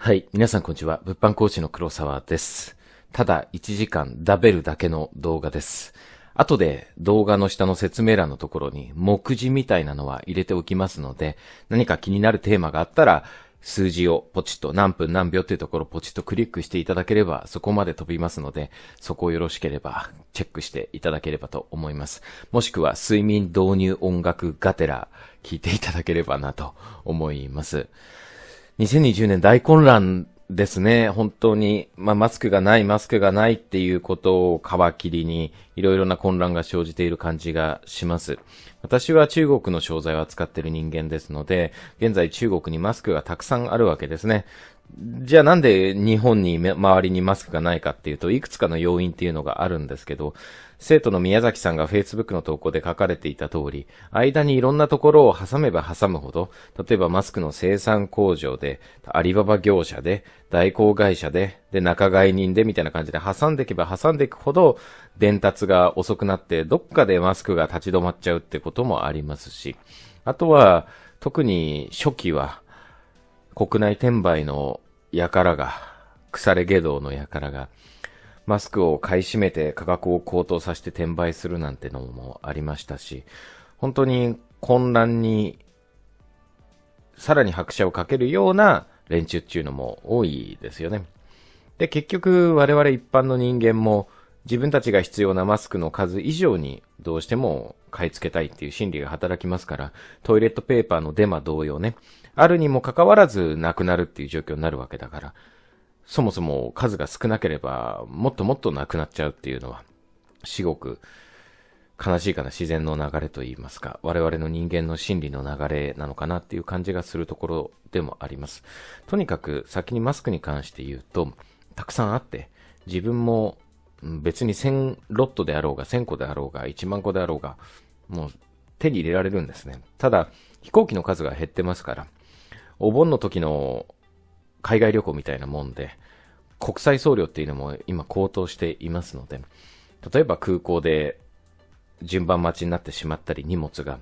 はい。皆さんこんにちは。物販講師の黒沢です。ただ1時間ダベるだけの動画です。後で動画の下の説明欄のところに目次みたいなのは入れておきますので、何か気になるテーマがあったら、数字をポチッと何分何秒っていうところをポチッとクリックしていただければそこまで飛びますので、そこをよろしければチェックしていただければと思います。もしくは睡眠導入音楽がてら聞いていただければなと思います。2020年大混乱ですね。本当に、まあ、マスクがない、マスクがないっていうことを皮切りに、いろいろな混乱が生じている感じがします。私は中国の商材を扱っている人間ですので、現在中国にマスクがたくさんあるわけですね。じゃあなんで日本に周りにマスクがないかっていうと、いくつかの要因っていうのがあるんですけど、生徒の宮崎さんが Facebook の投稿で書かれていた通り、間にいろんなところを挟めば挟むほど、例えばマスクの生産工場で、アリババ業者で、代行会社で、で、仲買人でみたいな感じで挟んでいけば挟んでいくほど、伝達が遅くなって、どっかでマスクが立ち止まっちゃうってこともありますし、あとは、特に初期は、国内転売の輩が、腐れ下道の輩が、マスクを買い占めて価格を高騰させて転売するなんてのもありましたし、本当に混乱に、さらに拍車をかけるような連中っていうのも多いですよね。で、結局我々一般の人間も自分たちが必要なマスクの数以上にどうしても買い付けたいっていう心理が働きますから、トイレットペーパーのデマ同様ね、あるにもかかわらずなくなるっていう状況になるわけだから、そもそも数が少なければ、もっともっとなくなっちゃうっていうのは、至極、悲しいかな自然の流れと言いますか、我々の人間の心理の流れなのかなっていう感じがするところでもあります。とにかく先にマスクに関して言うと、たくさんあって、自分も別に1000ロットであろうが、1000個であろうが、1万個であろうが、もう手に入れられるんですね。ただ、飛行機の数が減ってますから、お盆の時の海外旅行みたいなもんで、国際送料っていうのも今高騰していますので、例えば空港で順番待ちになってしまったり荷物が、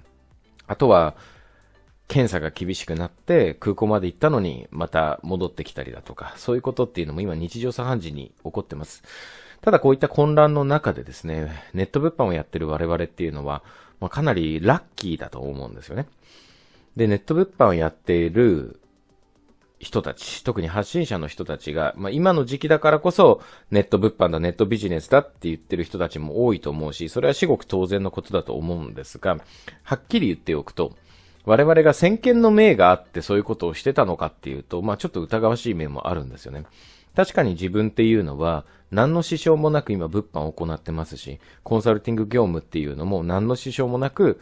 あとは検査が厳しくなって空港まで行ったのにまた戻ってきたりだとか、そういうことっていうのも今日常茶飯事に起こってます。ただこういった混乱の中でですね、ネット物販をやってる我々っていうのは、まあ、かなりラッキーだと思うんですよね。で、ネット物販をやっている人たち、特に発信者の人たちが、まあ、今の時期だからこそ、ネット物販だ、ネットビジネスだって言ってる人たちも多いと思うし、それは至極当然のことだと思うんですが、はっきり言っておくと、我々が先見の明があってそういうことをしてたのかっていうと、まあ、ちょっと疑わしい面もあるんですよね。確かに自分っていうのは、何の支障もなく今物販を行ってますし、コンサルティング業務っていうのも何の支障もなく、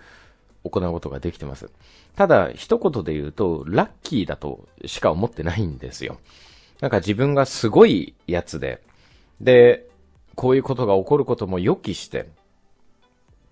行うことができてます。ただ、一言で言うと、ラッキーだとしか思ってないんですよ。なんか自分がすごいやつで、で、こういうことが起こることも予期して、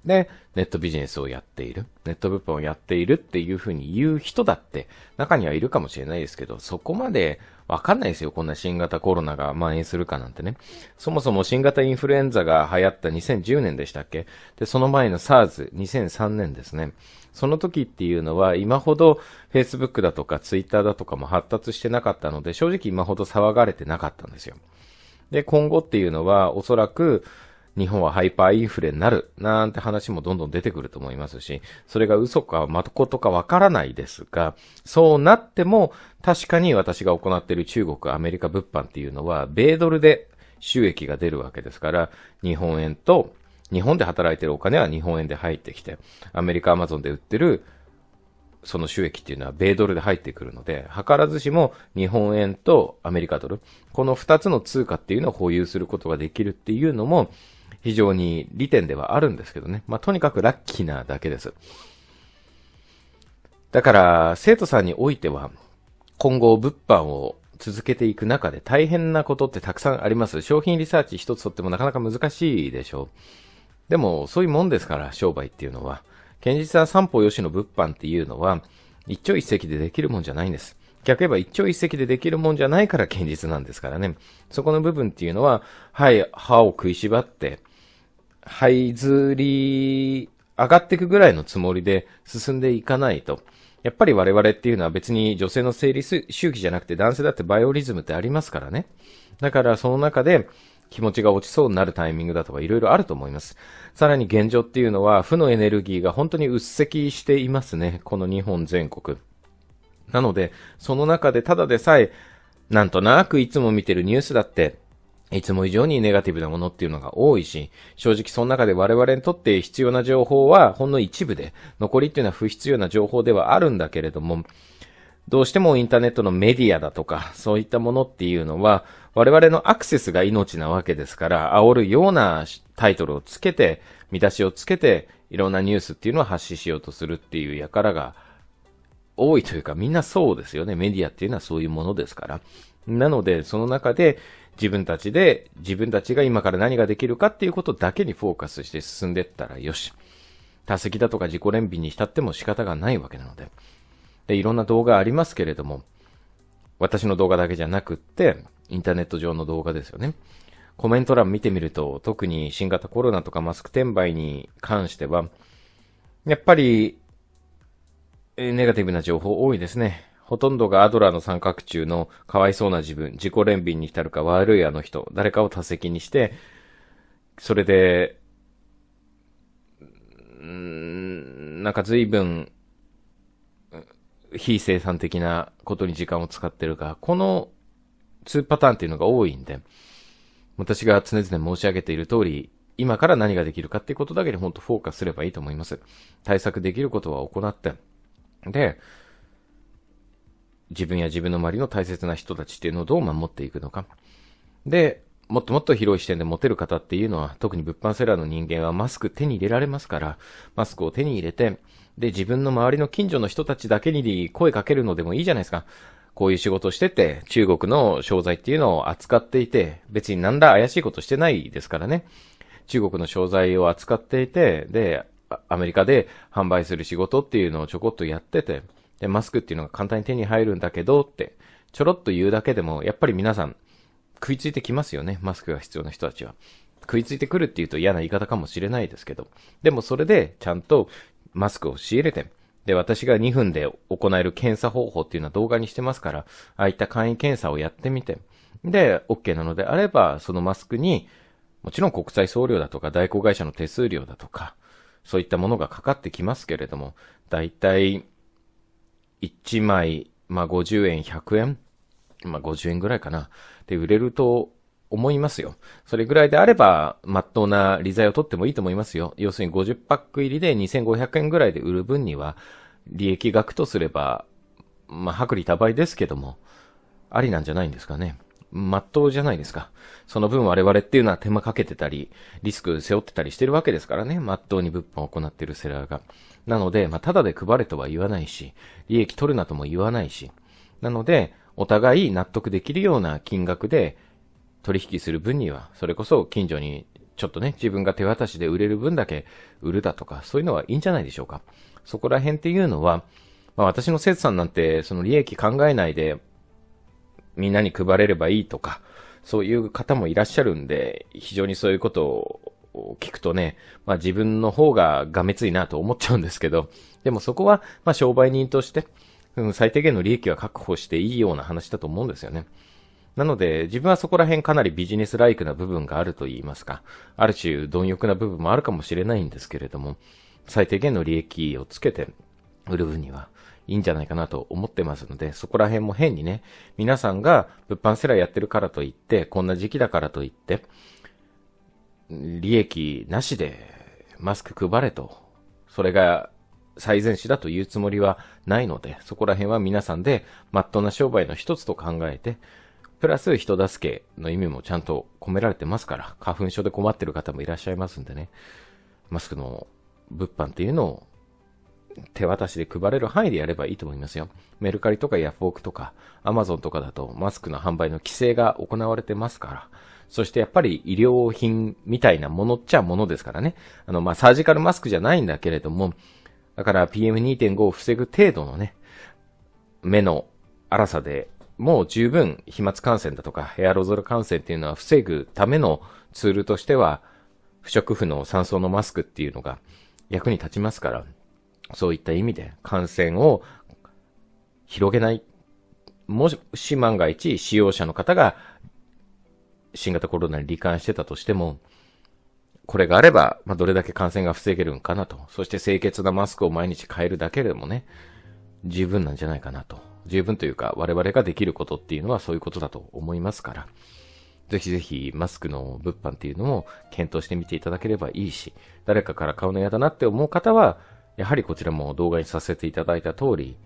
で、ネットビジネスをやっている、ネット物販をやっているっていうふうに言う人だって中にはいるかもしれないですけど、そこまでわかんないですよ。こんな新型コロナが蔓延するかなんてね。そもそも新型インフルエンザが流行った2010年でしたっけで、その前の SARS、2003年ですね。その時っていうのは今ほど Facebook だとか Twitter だとかも発達してなかったので、正直今ほど騒がれてなかったんですよ。で、今後っていうのはおそらく、日本はハイパーインフレになる、なんて話もどんどん出てくると思いますし、それが嘘かまことかわからないですが、そうなっても、確かに私が行っている中国、アメリカ物販っていうのは、米ドルで収益が出るわけですから、日本円と、日本で働いてるお金は日本円で入ってきて、アメリカアマゾンで売ってるその収益っていうのは米ドルで入ってくるので、図らずしも日本円とアメリカドル、この二つの通貨っていうのを保有することができるっていうのも、非常に利点ではあるんですけどね。まあ、とにかくラッキーなだけです。だから、生徒さんにおいては、今後物販を続けていく中で大変なことってたくさんあります。商品リサーチ一つとってもなかなか難しいでしょう。でも、そういうもんですから、商売っていうのは。堅実な三方よしの物販っていうのは、一朝一夕でできるもんじゃないんです。逆言えば一朝一夕でできるもんじゃないから堅実なんですからね。そこの部分っていうのは、はい、歯を食いしばって、這いずり上がっていくぐらいのつもりで進んでいかないと。やっぱり我々っていうのは別に女性の生理周期じゃなくて男性だってバイオリズムってありますからね。だからその中で気持ちが落ちそうになるタイミングだとか色々あると思います。さらに現状っていうのは負のエネルギーが本当にうっせきしていますね。この日本全国。なので、その中でただでさえ、なんとなくいつも見てるニュースだって、いつも以上にネガティブなものっていうのが多いし、正直その中で我々にとって必要な情報はほんの一部で、残りっていうのは不必要な情報ではあるんだけれども、どうしてもインターネットのメディアだとか、そういったものっていうのは、我々のアクセスが命なわけですから、煽るようなタイトルをつけて、見出しをつけて、いろんなニュースっていうのを発信しようとするっていう輩が多いというか、みんなそうですよね。メディアっていうのはそういうものですから。なので、その中で、自分たちで、自分たちが今から何ができるかっていうことだけにフォーカスして進んでったらよし。多席だとか自己憐憫に浸っても仕方がないわけなので。で、いろんな動画ありますけれども、私の動画だけじゃなくって、インターネット上の動画ですよね。コメント欄見てみると、特に新型コロナとかマスク転売に関しては、やっぱり、ネガティブな情報多いですね。ほとんどがアドラーの三角柱のかわいそうな自分、自己憐憫に浸るか悪いあの人、誰かを他席にして、それで、んなんか随分、非生産的なことに時間を使ってるが、この2パターンっていうのが多いんで、私が常々申し上げている通り、今から何ができるかっていうことだけに本当フォーカスすればいいと思います。対策できることは行って、で、自分や自分の周りの大切な人たちっていうのをどう守っていくのか。で、もっともっと広い視点で持てる方っていうのは、特に物販セラーの人間はマスク手に入れられますから、マスクを手に入れて、で、自分の周りの近所の人たちだけに声かけるのでもいいじゃないですか。こういう仕事してて、中国の商材っていうのを扱っていて、別になんだ怪しいことしてないですからね。中国の商材を扱っていて、で、アメリカで販売する仕事っていうのをちょこっとやってて、で、マスクっていうのが簡単に手に入るんだけどって、ちょろっと言うだけでも、やっぱり皆さん、食いついてきますよね。マスクが必要な人たちは。食いついてくるっていうと嫌な言い方かもしれないですけど。でもそれで、ちゃんとマスクを仕入れて、で、私が2分で行える検査方法っていうのは動画にしてますから、ああいった簡易検査をやってみて、で、OK なのであれば、そのマスクに、もちろん国際送料だとか、代行会社の手数料だとか、そういったものがかかってきますけれども、だいたい1枚、まあ、50円、100円まあ、50円ぐらいかな。で、売れると思いますよ。それぐらいであれば、まっとうな利財を取ってもいいと思いますよ。要するに50パック入りで2500円ぐらいで売る分には、利益額とすれば、まあ、薄利多倍ですけども、ありなんじゃないんですかね。まっとうじゃないですか。その分我々っていうのは手間かけてたり、リスク背負ってたりしてるわけですからね。まっとうに物販を行ってるセラーが。なので、まあ、ただで配れとは言わないし、利益取るなとも言わないし。なので、お互い納得できるような金額で取引する分には、それこそ近所にちょっとね、自分が手渡しで売れる分だけ売るだとか、そういうのはいいんじゃないでしょうか。そこら辺っていうのは、まあ私の生徒さんなんて、その利益考えないで、みんなに配れればいいとか、そういう方もいらっしゃるんで、非常にそういうことを聞くとね、まあ自分の方ががめついなと思っちゃうんですけど、でもそこは、まあ商売人として、うん、最低限の利益は確保していいような話だと思うんですよね。なので、自分はそこら辺かなりビジネスライクな部分があると言いますか、ある種貪欲な部分もあるかもしれないんですけれども、最低限の利益をつけて売る分には、いいんじゃないかなと思ってますので、そこら辺も変にね、皆さんが物販セラーやってるからといって、こんな時期だからといって、利益なしでマスク配れと、それが最善手だというつもりはないので、そこら辺は皆さんで、まっとうな商売の一つと考えて、プラス人助けの意味もちゃんと込められてますから、花粉症で困ってる方もいらっしゃいますんでね、マスクの物販っていうのを手渡しで配れる範囲でやればいいと思いますよ。メルカリとかヤフオクとか、アマゾンとかだとマスクの販売の規制が行われてますから、そしてやっぱり医療品みたいなものっちゃものですからね。あの、まあ、サージカルマスクじゃないんだけれども、だから PM2.5 を防ぐ程度のね、目の粗さでもう十分飛沫感染だとかエアロゾル感染っていうのは防ぐためのツールとしては、不織布の酸素のマスクっていうのが役に立ちますから、そういった意味で感染を広げない。もし万が一使用者の方が新型コロナに罹患してたとしても、これがあれば、まあ、どれだけ感染が防げるんかなと。そして清潔なマスクを毎日変えるだけでもね、十分なんじゃないかなと。十分というか、我々ができることっていうのはそういうことだと思いますから。ぜひぜひマスクの物販っていうのも検討してみていただければいいし、誰かから買うの嫌だなって思う方は、やはりこちらも動画にさせていただいた通り、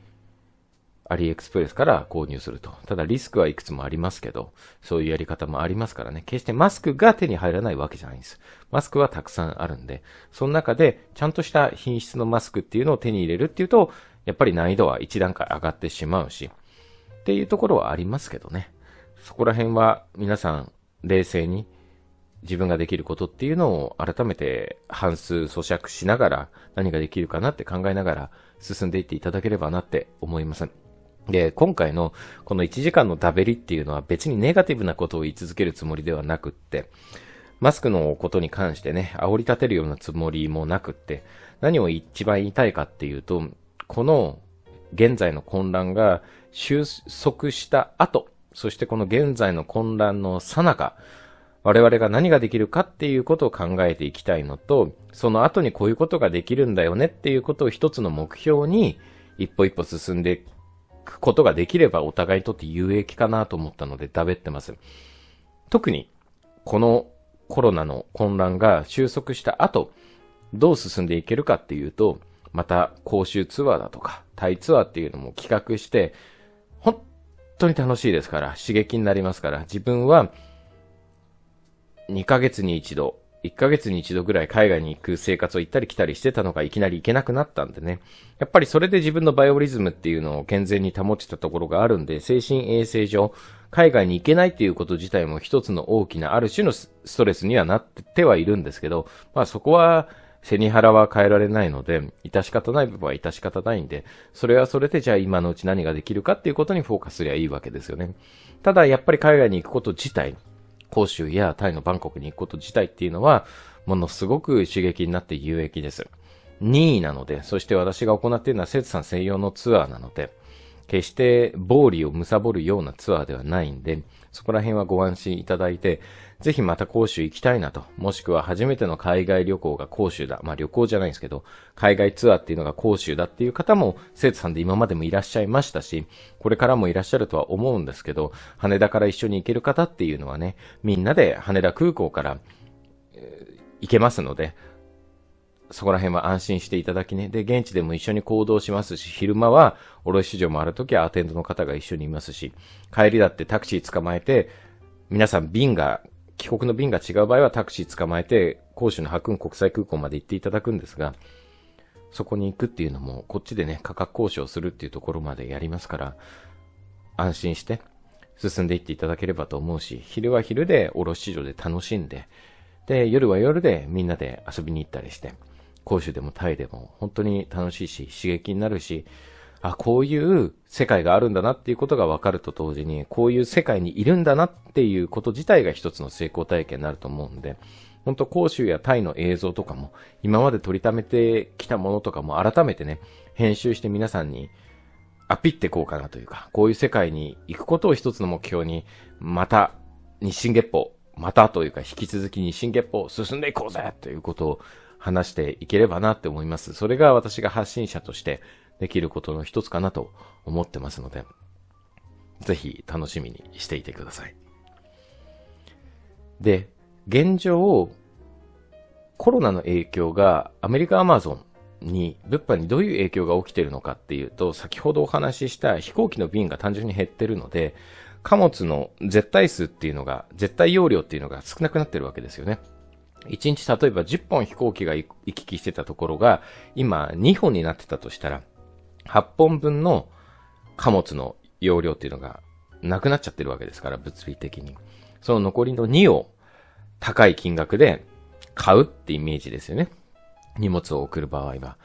アリエクスプレスから購入すると。ただリスクはいくつもありますけど、そういうやり方もありますからね。決してマスクが手に入らないわけじゃないんです。マスクはたくさんあるんで、その中でちゃんとした品質のマスクっていうのを手に入れるっていうと、やっぱり難易度は一段階上がってしまうし、っていうところはありますけどね。そこら辺は皆さん冷静に自分ができることっていうのを改めて半数咀嚼しながら何ができるかなって考えながら進んでいっていただければなって思います。で、今回のこの1時間のダベリっていうのは別にネガティブなことを言い続けるつもりではなくって、マスクのことに関してね、煽り立てるようなつもりもなくって、何を一番言いたいかっていうと、この現在の混乱が収束した後、そしてこの現在の混乱の最中、我々が何ができるかっていうことを考えていきたいのと、その後にこういうことができるんだよねっていうことを一つの目標に一歩一歩進んでいくことができればお互いにとって有益かなと思ったのでダベってます。特に、このコロナの混乱が収束した後、どう進んでいけるかっていうと、また公衆ツアーだとか、タイツアーっていうのも企画して、本当に楽しいですから、刺激になりますから、自分は2ヶ月に一度、1ヶ月に一度ぐらい海外に行く生活を行ったり来たりしてたのがいきなり行けなくなったんでね。やっぱりそれで自分のバイオリズムっていうのを健全に保ちたところがあるんで、精神衛生上、海外に行けないっていうこと自体も一つの大きなある種のストレスにはなってはいるんですけど、まあそこは、背に腹は変えられないので、致し方ない部分は致し方ないんで、それはそれでじゃあ今のうち何ができるかっていうことにフォーカスすりゃいいわけですよね。ただやっぱり海外に行くこと自体、広州やタイのバンコクに行くこと自体っていうのは、ものすごく刺激になって有益です。任意なので、そして私が行っているのはセツさん専用のツアーなので、決して暴利を貪るようなツアーではないんで、そこら辺はご安心いただいて、ぜひまた甲州行きたいなと、もしくは初めての海外旅行が甲州だ。まあ旅行じゃないんですけど、海外ツアーっていうのが甲州だっていう方も、生徒さんで今までもいらっしゃいましたし、これからもいらっしゃるとは思うんですけど、羽田から一緒に行ける方っていうのはね、みんなで羽田空港から、えー、行けますので、そこら辺は安心していただきね。で、現地でも一緒に行動しますし、昼間は卸市場もあるときはアテンドの方が一緒にいますし、帰りだってタクシー捕まえて、皆さん瓶が帰国の便が違う場合はタクシー捕まえて、甲州の白雲国際空港まで行っていただくんですが、そこに行くっていうのも、こっちでね、価格交渉するっていうところまでやりますから、安心して進んでいっていただければと思うし、昼は昼で卸市場で楽しんで、で、夜は夜でみんなで遊びに行ったりして、甲州でもタイでも本当に楽しいし、刺激になるし、あ、こういう世界があるんだなっていうことが分かると同時に、こういう世界にいるんだなっていうこと自体が一つの成功体験になると思うんで、ほんと広州やタイの映像とかも、今まで撮りためてきたものとかも改めてね、編集して皆さんにアピってこうかなというか、こういう世界に行くことを一つの目標に、また、日進月歩、またというか、引き続き日進月歩進んでいこうぜということを話していければなって思います。それが私が発信者として、できることの一つかなと思ってますので、ぜひ楽しみにしていてください。で、現状、コロナの影響がアメリカアマゾンに、物販にどういう影響が起きているのかっていうと、先ほどお話しした飛行機の便が単純に減ってるので、貨物の絶対数っていうのが、絶対容量っていうのが少なくなってるわけですよね。1日例えば10本飛行機が行き来してたところが、今2本になってたとしたら、8本分の貨物の容量っていうのがなくなっちゃってるわけですから、物理的に。その残りの2を高い金額で買うってイメージですよね。荷物を送る場合は、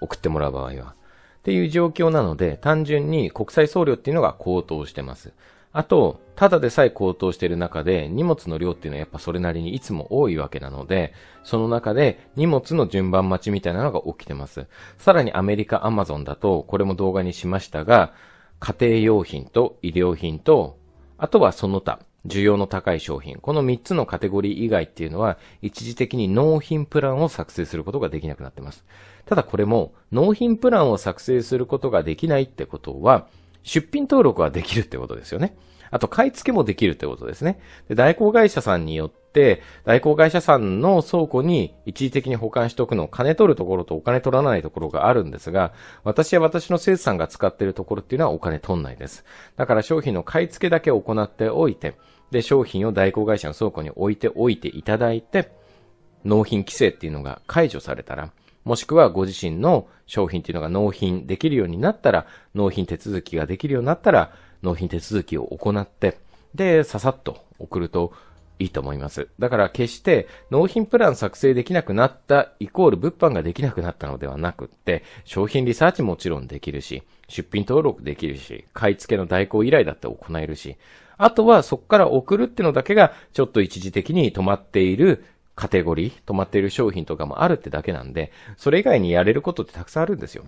送ってもらう場合は。っていう状況なので、単純に国際送料っていうのが高騰してます。あと、ただでさえ高騰している中で、荷物の量っていうのはやっぱそれなりにいつも多いわけなので、その中で荷物の順番待ちみたいなのが起きてます。さらにアメリカ、アマゾンだと、これも動画にしましたが、家庭用品と医療品と、あとはその他、需要の高い商品。この3つのカテゴリー以外っていうのは、一時的に納品プランを作成することができなくなってます。ただこれも、納品プランを作成することができないってことは、出品登録はできるってことですよね。あと、買い付けもできるってことですね。で代行会社さんによって、代行会社さんの倉庫に一時的に保管しておくの、を金取るところとお金取らないところがあるんですが、私や私の生産が使っているところっていうのはお金取んないです。だから商品の買い付けだけ行っておいて、で、商品を代行会社の倉庫に置いておいていただいて、納品規制っていうのが解除されたら、もしくはご自身の商品っていうのが納品できるようになったら、納品手続きができるようになったら、納品手続きを行って、で、ささっと送るといいと思います。だから決して納品プラン作成できなくなったイコール物販ができなくなったのではなくって、商品リサーチもちろんできるし、出品登録できるし、買い付けの代行依頼だって行えるし、あとはそこから送るってのだけがちょっと一時的に止まっているカテゴリー、止まっている商品とかもあるってだけなんで、それ以外にやれることってたくさんあるんですよ。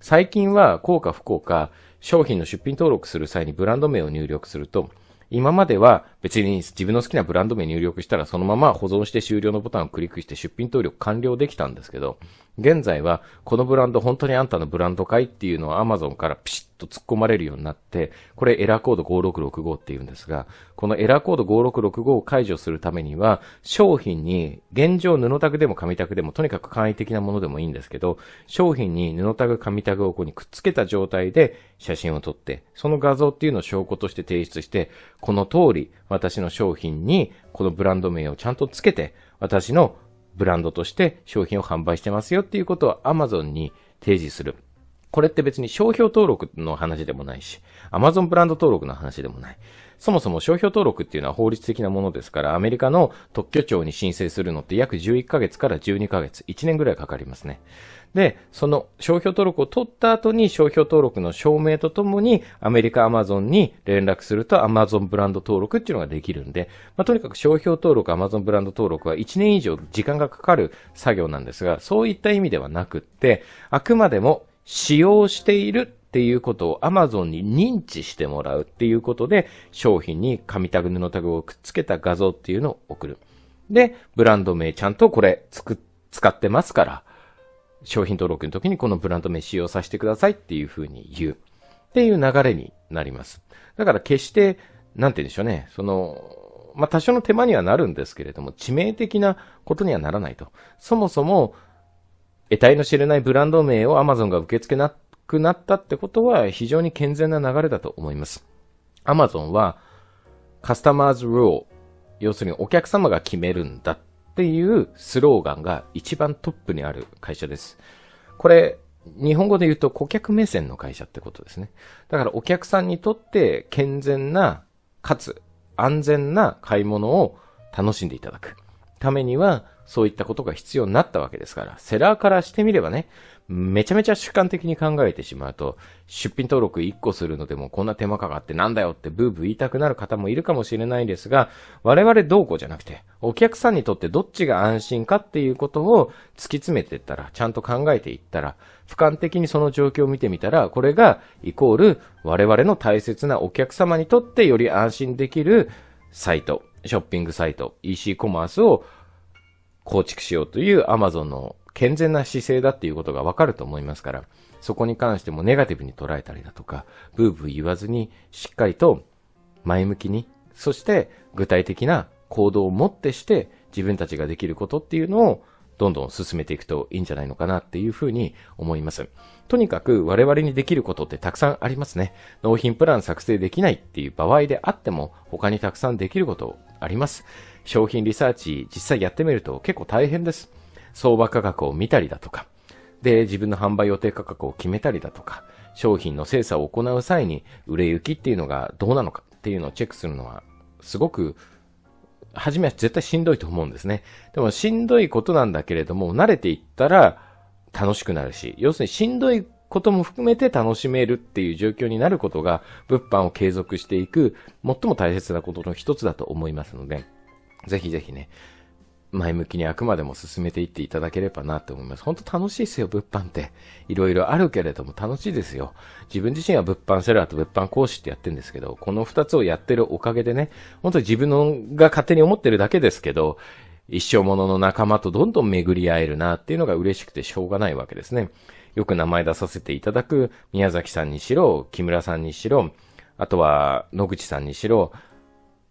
最近は、うか不幸か、商品の出品登録する際にブランド名を入力すると、今までは別に自分の好きなブランド名入力したらそのまま保存して終了のボタンをクリックして出品登録完了できたんですけど、現在は、このブランド本当にあんたのブランドかいっていうのを Amazon からピシッと突っ込まれるようになって、これエラーコード5665って言うんですが、このエラーコード5665を解除するためには、商品に、現状布タグでも紙タグでも、とにかく簡易的なものでもいいんですけど、商品に布タグ紙タグをここにくっつけた状態で写真を撮って、その画像っていうのを証拠として提出して、この通り、私の商品にこのブランド名をちゃんとつけて、私のブランドとして商品を販売してますよっていうことを Amazon に提示する。これって別に商標登録の話でもないし、Amazon ブランド登録の話でもない。そもそも商標登録っていうのは法律的なものですから、アメリカの特許庁に申請するのって約11ヶ月から12ヶ月、1年ぐらいかかりますね。で、その商標登録を取った後に商標登録の証明とともにアメリカアマゾンに連絡するとアマゾンブランド登録っていうのができるんで、まあ、とにかく商標登録、アマゾンブランド登録は1年以上時間がかかる作業なんですが、そういった意味ではなくって、あくまでも使用しているっていうことを Amazon に認知してもらうっていうことで、商品に紙タグ、布タグをくっつけた画像っていうのを送る。で、ブランド名ちゃんとこれつく、使ってますから、商品登録の時にこのブランド名使用させてくださいっていうふうに言う。っていう流れになります。だから決して、なんて言うんでしょうね、その、まあ、多少の手間にはなるんですけれども、致命的なことにはならないと。そもそも、得体の知れないブランド名を Amazon が受け付けなくなったってことは非常に健全な流れだと思います。Amazon はカスタマーズルール、要するにお客様が決めるんだっていうスローガンが一番トップにある会社です。これ、日本語で言うと顧客目線の会社ってことですね。だからお客さんにとって健全な、かつ安全な買い物を楽しんでいただくためには、そういったことが必要になったわけですから、セラーからしてみればね、めちゃめちゃ主観的に考えてしまうと、出品登録1個するのでもこんな手間かかってなんだよってブーブー言いたくなる方もいるかもしれないですが、我々どうこうじゃなくて、お客さんにとってどっちが安心かっていうことを突き詰めていったら、ちゃんと考えていったら、俯瞰的にその状況を見てみたら、これがイコール我々の大切なお客様にとってより安心できるサイト、ショッピングサイト、EC コマースを構築しようという Amazon の健全な姿勢だっていうことがわかると思いますから、そこに関してもネガティブに捉えたりだとか、ブーブー言わずに、しっかりと前向きに、そして具体的な行動をもってして自分たちができることっていうのをどんどん進めていくといいんじゃないのかなっていうふうに思います。とにかく我々にできることってたくさんありますね。納品プラン作成できないっていう場合であっても他にたくさんできることあります。商品リサーチ実際やってみると結構大変です。相場価格を見たりだとか、で、自分の販売予定価格を決めたりだとか、商品の精査を行う際に売れ行きっていうのがどうなのかっていうのをチェックするのはすごく初めは絶対しんどいと思うんですね。でもしんどいことなんだけれども、慣れていったら楽しくなるし、要するにしんどいことも含めて楽しめるっていう状況になることが、物販を継続していく、最も大切なことの一つだと思いますので、ぜひぜひね、前向きにあくまでも進めていっていただければなと思います。ほんと楽しいですよ、物販って。いろいろあるけれども楽しいですよ。自分自身は物販セラーと物販講師ってやってるんですけど、この二つをやってるおかげでね、ほんと自分のが勝手に思ってるだけですけど、一生ものの仲間とどんどん巡り合えるなっていうのが嬉しくてしょうがないわけですね。よく名前出させていただく宮崎さんにしろ、木村さんにしろ、あとは野口さんにしろ、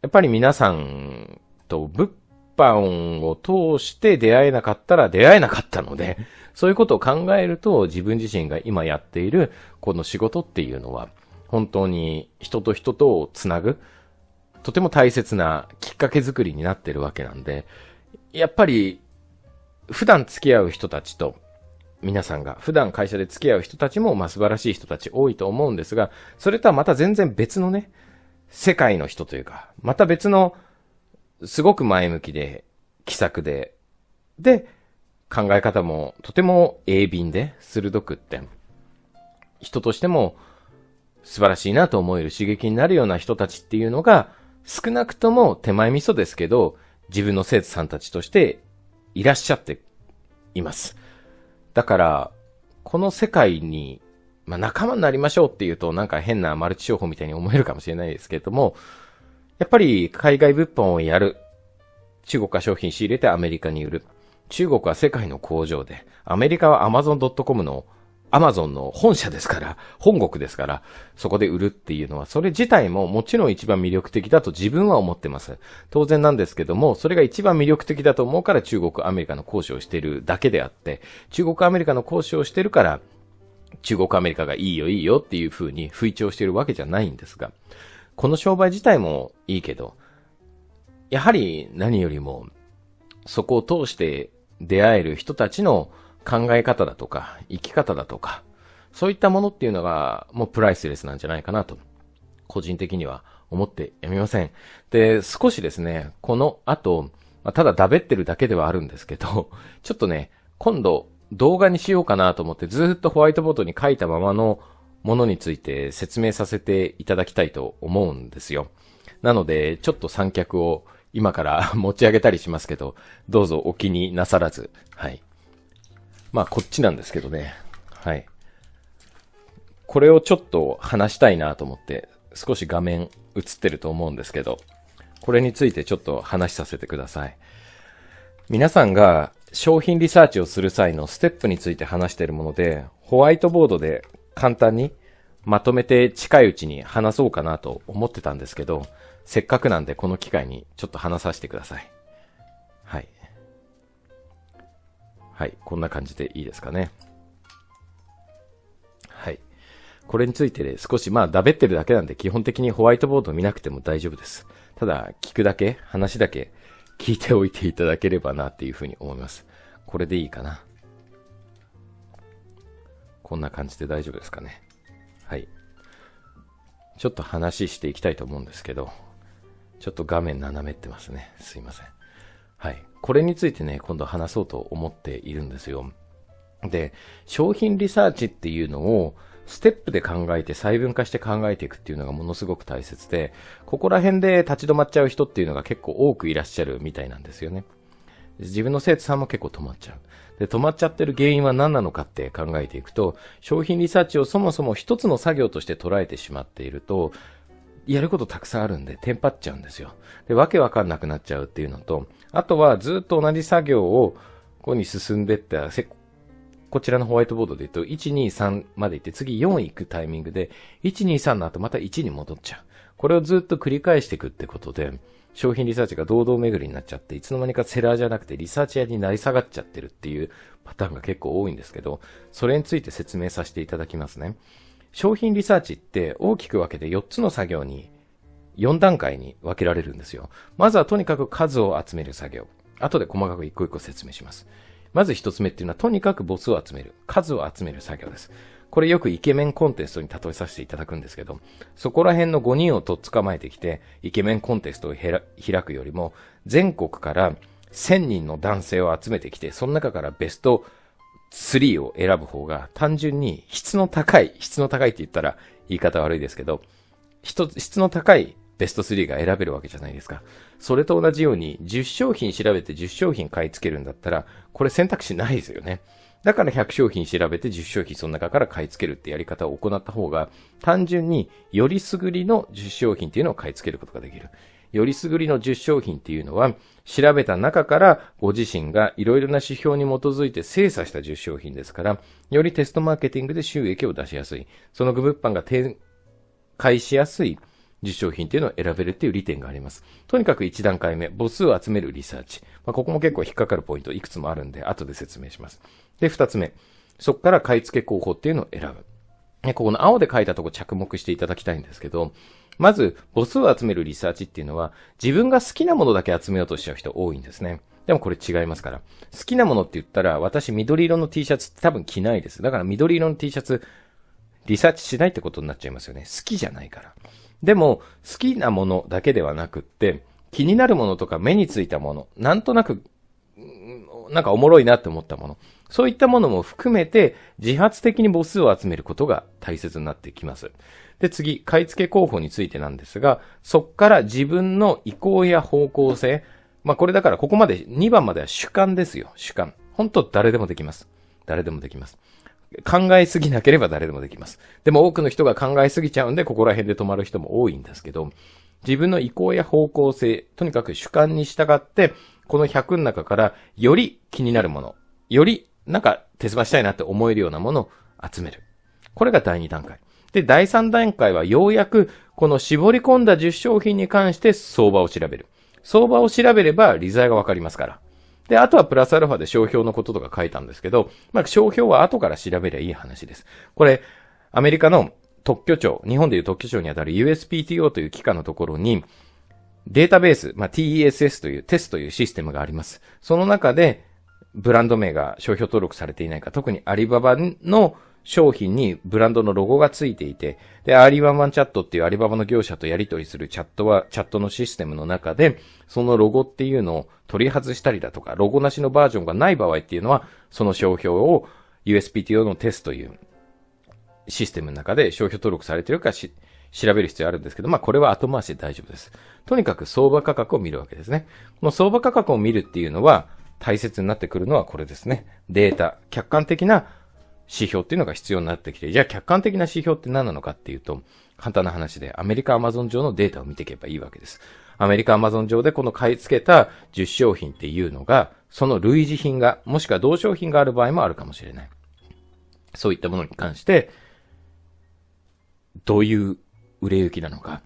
やっぱり皆さんと物販を通して出会えなかったら出会えなかったので、そういうことを考えると自分自身が今やっているこの仕事っていうのは、本当に人と人とをつなぐ、とても大切なきっかけ作りになってるわけなんで、やっぱり普段付き合う人たちと皆さんが普段会社で付き合う人たちも、まあ素晴らしい人たち多いと思うんですが、それとはまた全然別のね、世界の人というか、また別の、すごく前向きで、気さくで、で、考え方もとても鋭敏で、鋭くって、人としても素晴らしいなと思える刺激になるような人たちっていうのが、少なくとも手前味噌ですけど、自分の生徒さんたちとしていらっしゃっています。だから、この世界に、まあ、仲間になりましょうっていうとなんか変なマルチ商法みたいに思えるかもしれないですけれども、やっぱり海外物販をやる。中国が商品仕入れてアメリカに売る。中国は世界の工場で、アメリカは Amazon.com のアマゾンの本社ですから、本国ですから、そこで売るっていうのは、それ自体ももちろん一番魅力的だと自分は思ってます。当然なんですけども、それが一番魅力的だと思うから中国、アメリカの交渉をしてるだけであって、中国、アメリカの交渉をしてるから、中国、アメリカがいいよいいよっていう風に吹聴してるわけじゃないんですが、この商売自体もいいけど、やはり何よりも、そこを通して出会える人たちの、考え方だとか、生き方だとか、そういったものっていうのが、もうプライスレスなんじゃないかなと、個人的には思ってやみません。で、少しですね、この後、まあ、ただだべってるだけではあるんですけど、ちょっとね、今度動画にしようかなと思ってずっとホワイトボードに書いたままのものについて説明させていただきたいと思うんですよ。なので、ちょっと三脚を今から 持ち上げたりしますけど、どうぞお気になさらず、はい。まあ、こっちなんですけどね。はい。これをちょっと話したいなと思って、少し画面映ってると思うんですけど、これについてちょっと話させてください。皆さんが商品リサーチをする際のステップについて話しているもので、ホワイトボードで簡単にまとめて近いうちに話そうかなと思ってたんですけど、せっかくなんでこの機会にちょっと話させてください。はい、こんな感じでいいですかね。はい。これについてで少しまあだべってるだけなんで基本的にホワイトボード見なくても大丈夫です。ただ聞くだけ、話だけ聞いておいていただければなっていうふうに思います。これでいいかな。こんな感じで大丈夫ですかね。はい。ちょっと話していきたいと思うんですけど、ちょっと画面斜めってますね。すいません。これについてね、今度話そうと思っているんですよ。で、商品リサーチっていうのを、ステップで考えて細分化して考えていくっていうのがものすごく大切で、ここら辺で立ち止まっちゃう人っていうのが結構多くいらっしゃるみたいなんですよね。自分の生徒さんも結構止まっちゃう。で、止まっちゃってる原因は何なのかって考えていくと、商品リサーチをそもそも一つの作業として捉えてしまっていると、やることたくさんあるんで、テンパっちゃうんですよ。で、わけわかんなくなっちゃうっていうのと、あとはずっと同じ作業を、ここに進んでったら、こちらのホワイトボードで言うと、1、2、3まで行って、次4行くタイミングで、1、2、3の後また1に戻っちゃう。これをずっと繰り返していくってことで、商品リサーチが堂々巡りになっちゃって、いつの間にかセラーじゃなくてリサーチ屋になり下がっちゃってるっていうパターンが結構多いんですけど、それについて説明させていただきますね。商品リサーチって大きく分けて4つの作業に、4段階に分けられるんですよ。まずはとにかく数を集める作業。後で細かく一個一個説明します。まず1つ目っていうのはとにかくボスを集める。数を集める作業です。これよくイケメンコンテストに例えさせていただくんですけど、そこら辺の5人をとっ捕まえてきて、イケメンコンテストを開くよりも、全国から1000人の男性を集めてきて、その中からベスト3を選ぶ方が単純に質の高い、質の高いって言ったら言い方悪いですけど、質の高いベスト3が選べるわけじゃないですか。それと同じように10商品調べて10商品買い付けるんだったら、これ選択肢ないですよね。だから100商品調べて10商品その中から買い付けるってやり方を行った方が、単純によりすぐりの10商品っていうのを買い付けることができる。よりすぐりの10商品っていうのは、調べた中からご自身がいろいろな指標に基づいて精査した10商品ですから、よりテストマーケティングで収益を出しやすい。その物販が展開しやすい10商品っていうのを選べるっていう利点があります。とにかく1段階目、母数を集めるリサーチ。まあ、ここも結構引っかかるポイントいくつもあるんで、後で説明します。で、2つ目。そこから買い付け候補っていうのを選ぶ。ここの青で書いたとこ着目していただきたいんですけど、まず、母数を集めるリサーチっていうのは、自分が好きなものだけ集めようとしちゃう人多いんですね。でもこれ違いますから。好きなものって言ったら、私緑色の T シャツって多分着ないです。だから緑色の T シャツ、リサーチしないってことになっちゃいますよね。好きじゃないから。でも、好きなものだけではなくって、気になるものとか目についたもの、なんとなく、なんかおもろいなって思ったもの、そういったものも含めて、自発的に母数を集めることが大切になってきます。で、次、買い付け候補についてなんですが、そっから自分の意向や方向性。まあ、これだからここまで、2番までは主観ですよ。主観。本当誰でもできます。誰でもできます。考えすぎなければ誰でもできます。でも多くの人が考えすぎちゃうんで、ここら辺で止まる人も多いんですけど、自分の意向や方向性、とにかく主観に従って、この100の中から、より気になるもの、より、なんか、手伝いしたいなって思えるようなものを集める。これが第2段階。で、第3段階はようやく、この絞り込んだ10商品に関して相場を調べる。相場を調べれば理財がわかりますから。で、あとはプラスアルファで商標のこととか書いたんですけど、まあ、商標は後から調べりゃいい話です。これ、アメリカの特許庁、日本でいう特許庁にあたる USPTO という機関のところに、データベース、まあ、TESS というテストというシステムがあります。その中で、ブランド名が商標登録されていないか、特にアリババの商品にブランドのロゴがついていて、で、アリババンチャットっていうアリババの業者とやり取りするチャットは、チャットのシステムの中で、そのロゴっていうのを取り外したりだとか、ロゴなしのバージョンがない場合っていうのは、その商標を USPTO のテストというシステムの中で商標登録されてるかし、調べる必要あるんですけど、まあこれは後回しで大丈夫です。とにかく相場価格を見るわけですね。この相場価格を見るっていうのは、大切になってくるのはこれですね。データ、客観的な指標っていうのが必要になってきて、じゃあ客観的な指標って何なのかっていうと、簡単な話で、アメリカアマゾン上のデータを見ていけばいいわけです。アメリカアマゾン上でこの買い付けた10商品っていうのが、その類似品が、もしくは同商品がある場合もあるかもしれない。そういったものに関して、どういう売れ行きなのか、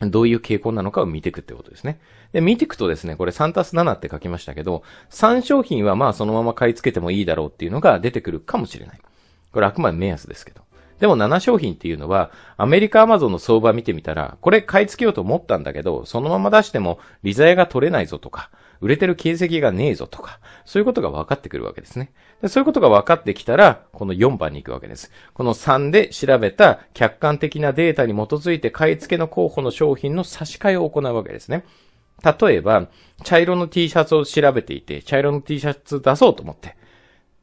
どういう傾向なのかを見ていくってことですね。で、見ていくとですね、これ3たす7って書きましたけど、3商品はまあそのまま買い付けてもいいだろうっていうのが出てくるかもしれない。これあくまで目安ですけど。でも7商品っていうのは、アメリカアマゾンの相場見てみたら、これ買い付けようと思ったんだけど、そのまま出しても利材が取れないぞとか、売れてる形跡がねえぞとか、そういうことが分かってくるわけですね。でそういうことが分かってきたら、この4番に行くわけです。この3で調べた客観的なデータに基づいて買い付けの候補の商品の差し替えを行うわけですね。例えば、茶色の T シャツを調べていて、茶色の T シャツ出そうと思って、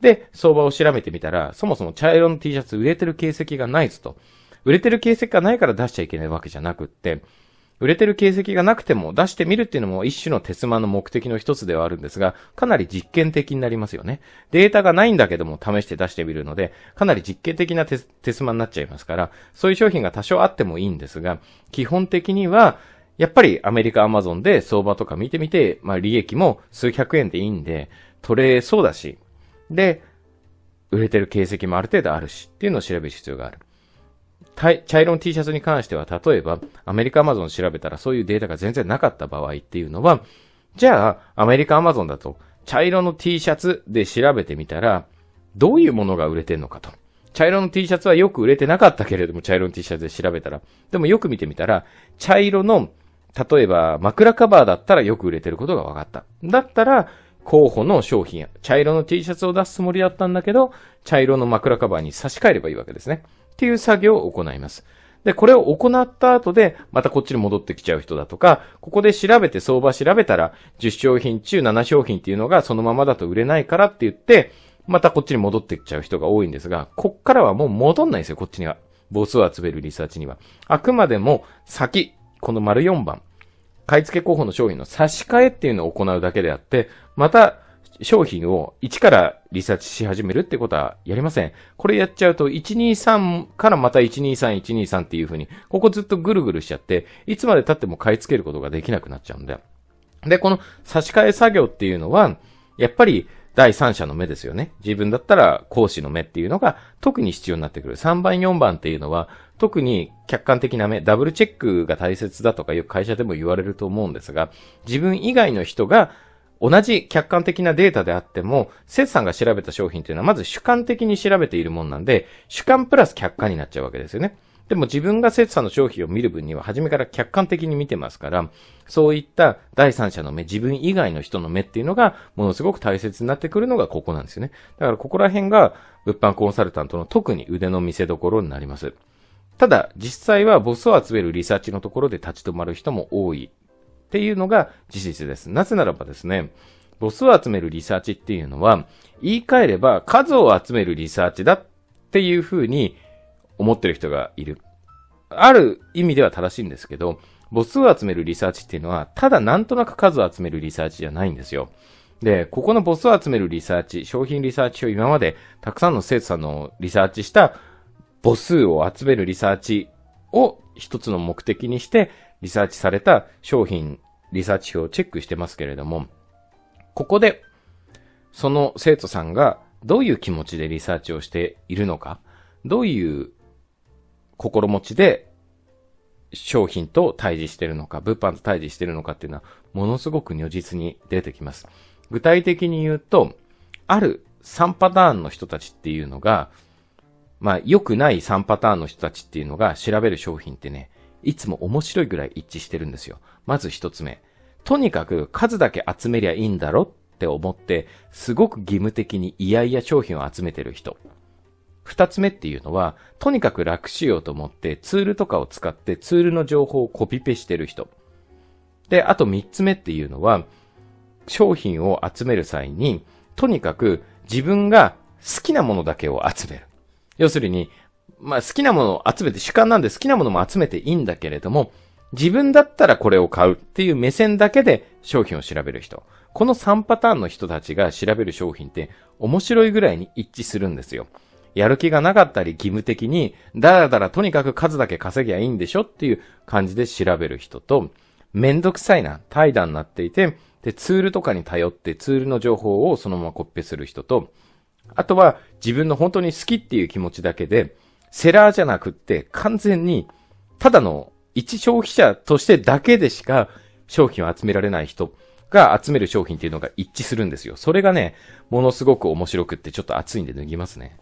で、相場を調べてみたら、そもそも茶色の T シャツ売れてる形跡がないぞと。売れてる形跡がないから出しちゃいけないわけじゃなくって、売れてる形跡がなくても出してみるっていうのも一種の鉄マの目的の一つではあるんですが、かなり実験的になりますよね。データがないんだけども試して出してみるので、かなり実験的な鉄鉄マになっちゃいますから、そういう商品が多少あってもいいんですが、基本的には、やっぱりアメリカアマゾンで相場とか見てみて、まあ利益も数百円でいいんで、取れそうだし、で、売れてる形跡もある程度あるしっていうのを調べる必要がある。茶色の T シャツに関しては、例えば、アメリカアマゾン調べたらそういうデータが全然なかった場合っていうのは、じゃあ、アメリカアマゾンだと、茶色の T シャツで調べてみたら、どういうものが売れてんのかと。茶色の T シャツはよく売れてなかったけれども、茶色の T シャツで調べたら。でもよく見てみたら、茶色の、例えば枕カバーだったらよく売れてることが分かった。だったら、候補の商品や、茶色の T シャツを出すつもりだったんだけど、茶色の枕カバーに差し替えればいいわけですね。っていう作業を行います。で、これを行った後で、またこっちに戻ってきちゃう人だとか、ここで調べて、相場調べたら、10商品中7商品っていうのがそのままだと売れないからって言って、またこっちに戻ってきちゃう人が多いんですが、こっからはもう戻んないですよ、こっちには。ボスを集めるリサーチには。あくまでも、先、この丸4番、買い付け候補の商品の差し替えっていうのを行うだけであって、また、商品を1からリサーチし始めるってことはやりません。これやっちゃうと、123からまた123、123っていう風に、ここずっとぐるぐるしちゃって、いつまで経っても買い付けることができなくなっちゃうんだよ。で、この差し替え作業っていうのは、やっぱり第三者の目ですよね。自分だったら講師の目っていうのが特に必要になってくる。3番、4番っていうのは特に客観的な目、ダブルチェックが大切だとかいう会社でも言われると思うんですが、自分以外の人が同じ客観的なデータであっても、セッさんが調べた商品というのは、まず主観的に調べているもんなんで、主観プラス客観になっちゃうわけですよね。でも自分がセッさんの商品を見る分には、初めから客観的に見てますから、そういった第三者の目、自分以外の人の目っていうのが、ものすごく大切になってくるのがここなんですよね。だからここら辺が、物販コンサルタントの特に腕の見せ所になります。ただ、実際はボスを集めるリサーチのところで立ち止まる人も多いっていうのが事実です。なぜならばですね、母数を集めるリサーチっていうのは、言い換えれば数を集めるリサーチだっていうふうに思ってる人がいる。ある意味では正しいんですけど、母数を集めるリサーチっていうのは、ただなんとなく数を集めるリサーチじゃないんですよ。で、ここの母数を集めるリサーチ、商品リサーチを今までたくさんの生徒さんのリサーチした母数を集めるリサーチを一つの目的にしてリサーチされた商品リサーチ表をチェックしてますけれども、ここで、その生徒さんがどういう気持ちでリサーチをしているのか、どういう心持ちで商品と対峙してるのか、物販と対峙してるのかっていうのは、ものすごく如実に出てきます。具体的に言うと、ある3パターンの人たちっていうのが、まあ、良くない3パターンの人たちっていうのが調べる商品ってね、いつも面白いぐらい一致してるんですよ。まず1つ目。とにかく数だけ集めりゃいいんだろって思って、すごく義務的に嫌々商品を集めてる人。二つ目っていうのは、とにかく楽しようと思ってツールとかを使ってツールの情報をコピペしてる人。で、あと三つ目っていうのは、商品を集める際に、とにかく自分が好きなものだけを集める。要するに、まあ好きなものを集めて、主観なんで好きなものも集めていいんだけれども、自分だったらこれを買うっていう目線だけで商品を調べる人。この3パターンの人たちが調べる商品って面白いぐらいに一致するんですよ。やる気がなかったり義務的に、だらだらとにかく数だけ稼ぎゃいいんでしょっていう感じで調べる人と、めんどくさいな、怠惰になっていて、で、ツールとかに頼ってツールの情報をそのままコッペする人と、あとは自分の本当に好きっていう気持ちだけで、セラーじゃなくって完全に、ただの一消費者としてだけでしか商品を集められない人が集める商品っていうのが一致するんですよ。それがね、ものすごく面白くってちょっと熱いんで脱ぎますね。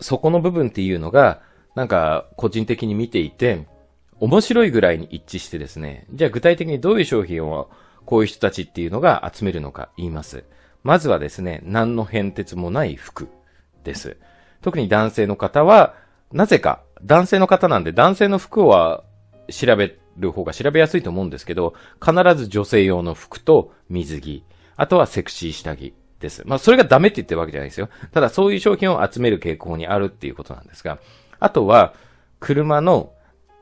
そこの部分っていうのが、なんか個人的に見ていて、面白いぐらいに一致してですね、じゃあ具体的にどういう商品をこういう人たちっていうのが集めるのか言います。まずはですね、何の変哲もない服です。特に男性の方は、なぜか男性の方なんで、男性の服は調べる方が調べやすいと思うんですけど、必ず女性用の服と水着、あとはセクシー下着です。まあ、それがダメって言ってるわけじゃないですよ。ただ、そういう商品を集める傾向にあるっていうことなんですが、あとは、車の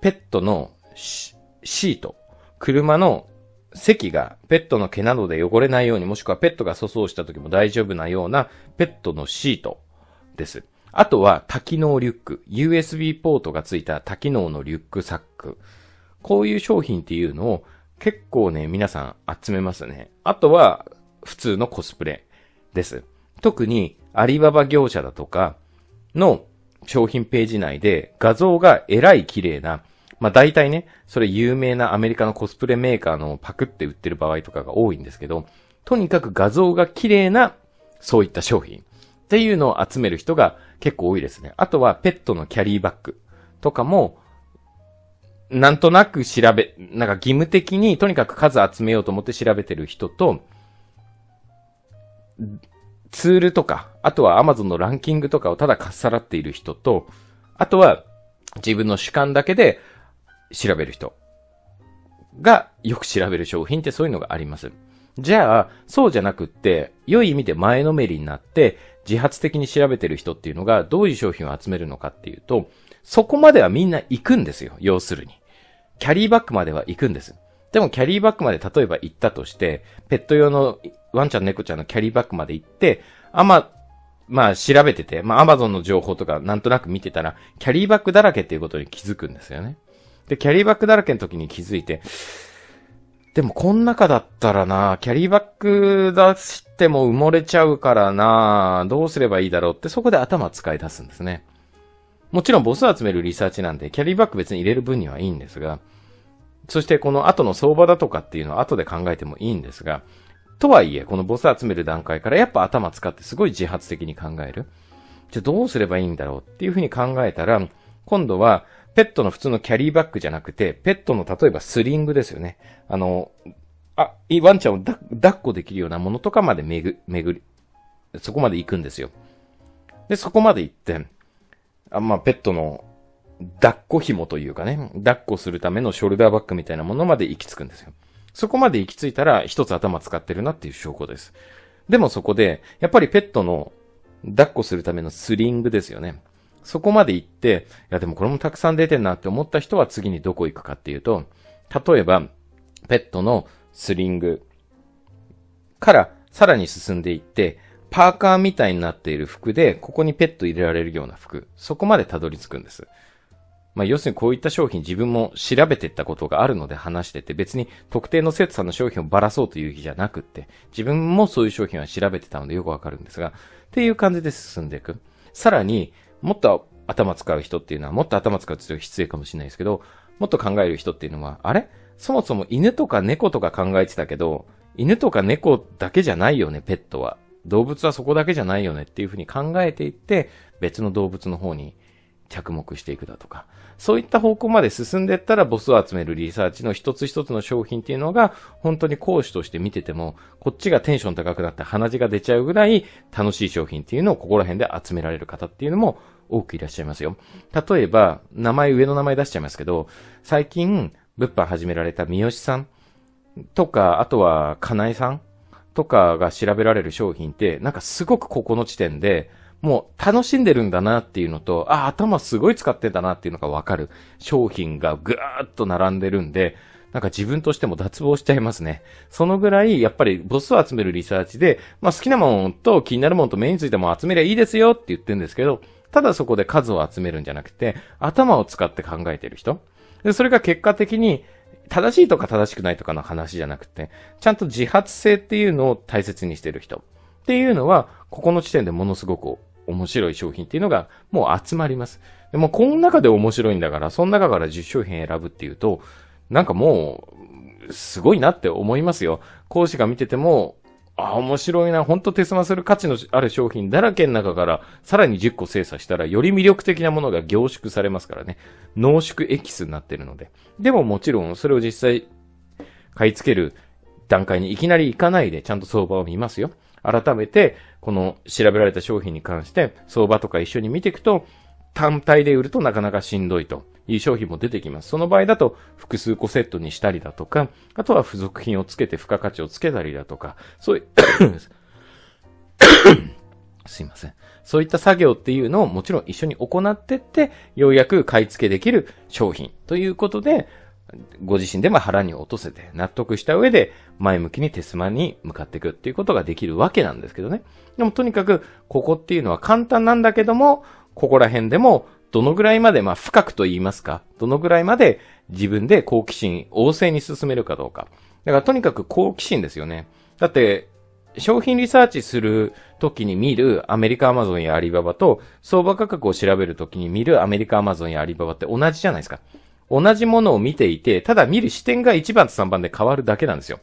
ペットのシート、車の席がペットの毛などで汚れないように、もしくはペットが粗相した時も大丈夫なようなペットのシートです。あとは多機能リュック、USB ポートがついた多機能のリュックサック。こういう商品っていうのを結構ね、皆さん集めますね。あとは普通のコスプレです。特にアリババ業者だとかの商品ページ内で画像がえらい綺麗な、まあ大体ね、それ有名なアメリカのコスプレメーカーのパクって売ってる場合とかが多いんですけど、とにかく画像が綺麗な、そういった商品。っていうのを集める人が結構多いですね。あとはペットのキャリーバッグとかも、なんとなく調べ、なんか義務的にとにかく数集めようと思って調べてる人と、ツールとか、あとは Amazon のランキングとかをただかっさらっている人と、あとは自分の主観だけで調べる人がよく調べる商品ってそういうのがあります。じゃあ、そうじゃなくって、良い意味で前のめりになって、自発的に調べてる人っていうのがどういう商品を集めるのかっていうと、そこまではみんな行くんですよ。要するに。キャリーバッグまでは行くんです。でもキャリーバッグまで例えば行ったとして、ペット用のワンちゃん猫ちゃんのキャリーバッグまで行って、あま、まあ調べてて、まあアマゾンの情報とかなんとなく見てたら、キャリーバッグだらけっていうことに気づくんですよね。で、キャリーバッグだらけの時に気づいて、でもこん中だったらな、キャリーバック出しても埋もれちゃうからな、どうすればいいだろうってそこで頭使い出すんですね。もちろんボス集めるリサーチなんで、キャリーバック別に入れる分にはいいんですが、そしてこの後の相場だとかっていうのは後で考えてもいいんですが、とはいえ、このボス集める段階からやっぱ頭使ってすごい自発的に考える。じゃあどうすればいいんだろうっていうふうに考えたら、今度はペットの普通のキャリーバッグじゃなくて、ペットの例えばスリングですよね。あの、あ、ワンちゃんを抱っこできるようなものとかまで巡、ぐり、そこまで行くんですよ。で、そこまで行って、あまあ、ペットの抱っこ紐というかね、抱っこするためのショルダーバッグみたいなものまで行き着くんですよ。そこまで行き着いたら一つ頭使ってるなっていう証拠です。でもそこで、やっぱりペットの抱っこするためのスリングですよね。そこまで行って、いやでもこれもたくさん出てんなって思った人は次にどこ行くかっていうと、例えば、ペットのスリングからさらに進んでいって、パーカーみたいになっている服で、ここにペット入れられるような服、そこまでたどり着くんです。まあ、要するにこういった商品自分も調べてったことがあるので話してて、別に特定の生徒さんの商品をばらそうという日じゃなくって、自分もそういう商品は調べてたのでよくわかるんですが、っていう感じで進んでいく。さらに、もっと頭使う人っていうのは、もっと頭使うと失礼かもしれないですけど、もっと考える人っていうのは、あれそもそも犬とか猫とか考えてたけど、犬とか猫だけじゃないよね、ペットは。動物はそこだけじゃないよねっていうふうに考えていって、別の動物の方に着目していくだとか、そういった方向まで進んでいったらボスを集めるリサーチの一つ一つの商品っていうのが、本当に講師として見てても、こっちがテンション高くなって鼻血が出ちゃうぐらい楽しい商品っていうのをここら辺で集められる方っていうのも多くいらっしゃいますよ。例えば、名前、上の名前出しちゃいますけど、最近、物販始められた三好さんとか、あとは、かなえさんとかが調べられる商品って、なんかすごくここの地点で、もう楽しんでるんだなっていうのと、あ、頭すごい使ってたなっていうのがわかる商品がぐーっと並んでるんで、なんか自分としても脱帽しちゃいますね。そのぐらい、やっぱりボスを集めるリサーチで、まあ好きなものと気になるものと目についても集めりゃいいですよって言ってるんですけど、ただそこで数を集めるんじゃなくて、頭を使って考えてる人。で、それが結果的に、正しいとか正しくないとかの話じゃなくて、ちゃんと自発性っていうのを大切にしてる人。っていうのは、ここの時点でものすごく面白い商品っていうのがもう集まります。でもこの中で面白いんだから、その中から10商品選ぶっていうと、なんかもう、すごいなって思いますよ。講師が見てても、あ、面白いな。ほんと手まする価値のある商品だらけの中から、さらに10個精査したら、より魅力的なものが凝縮されますからね。濃縮エキスになってるので。でももちろん、それを実際、買い付ける段階にいきなり行かないで、ちゃんと相場を見ますよ。改めて、この調べられた商品に関して、相場とか一緒に見ていくと、単体で売るとなかなかしんどいという商品も出てきます。その場合だと複数個セットにしたりだとか、あとは付属品をつけて付加価値をつけたりだとか、そういう すいません。そういった作業っていうのをもちろん一緒に行ってって、ようやく買い付けできる商品ということで、ご自身でも腹に落とせて、納得した上で、前向きにテスマに向かっていくっていうことができるわけなんですけどね。でもとにかく、ここっていうのは簡単なんだけども、ここら辺でも、どのぐらいまで、まあ、深くと言いますか、どのぐらいまで自分で好奇心旺盛に進めるかどうか。だからとにかく好奇心ですよね。だって、商品リサーチするときに見るアメリカアマゾンやアリババと相場価格を調べるときに見るアメリカアマゾンやアリババって同じじゃないですか。同じものを見ていて、ただ見る視点が1番と3番で変わるだけなんですよ。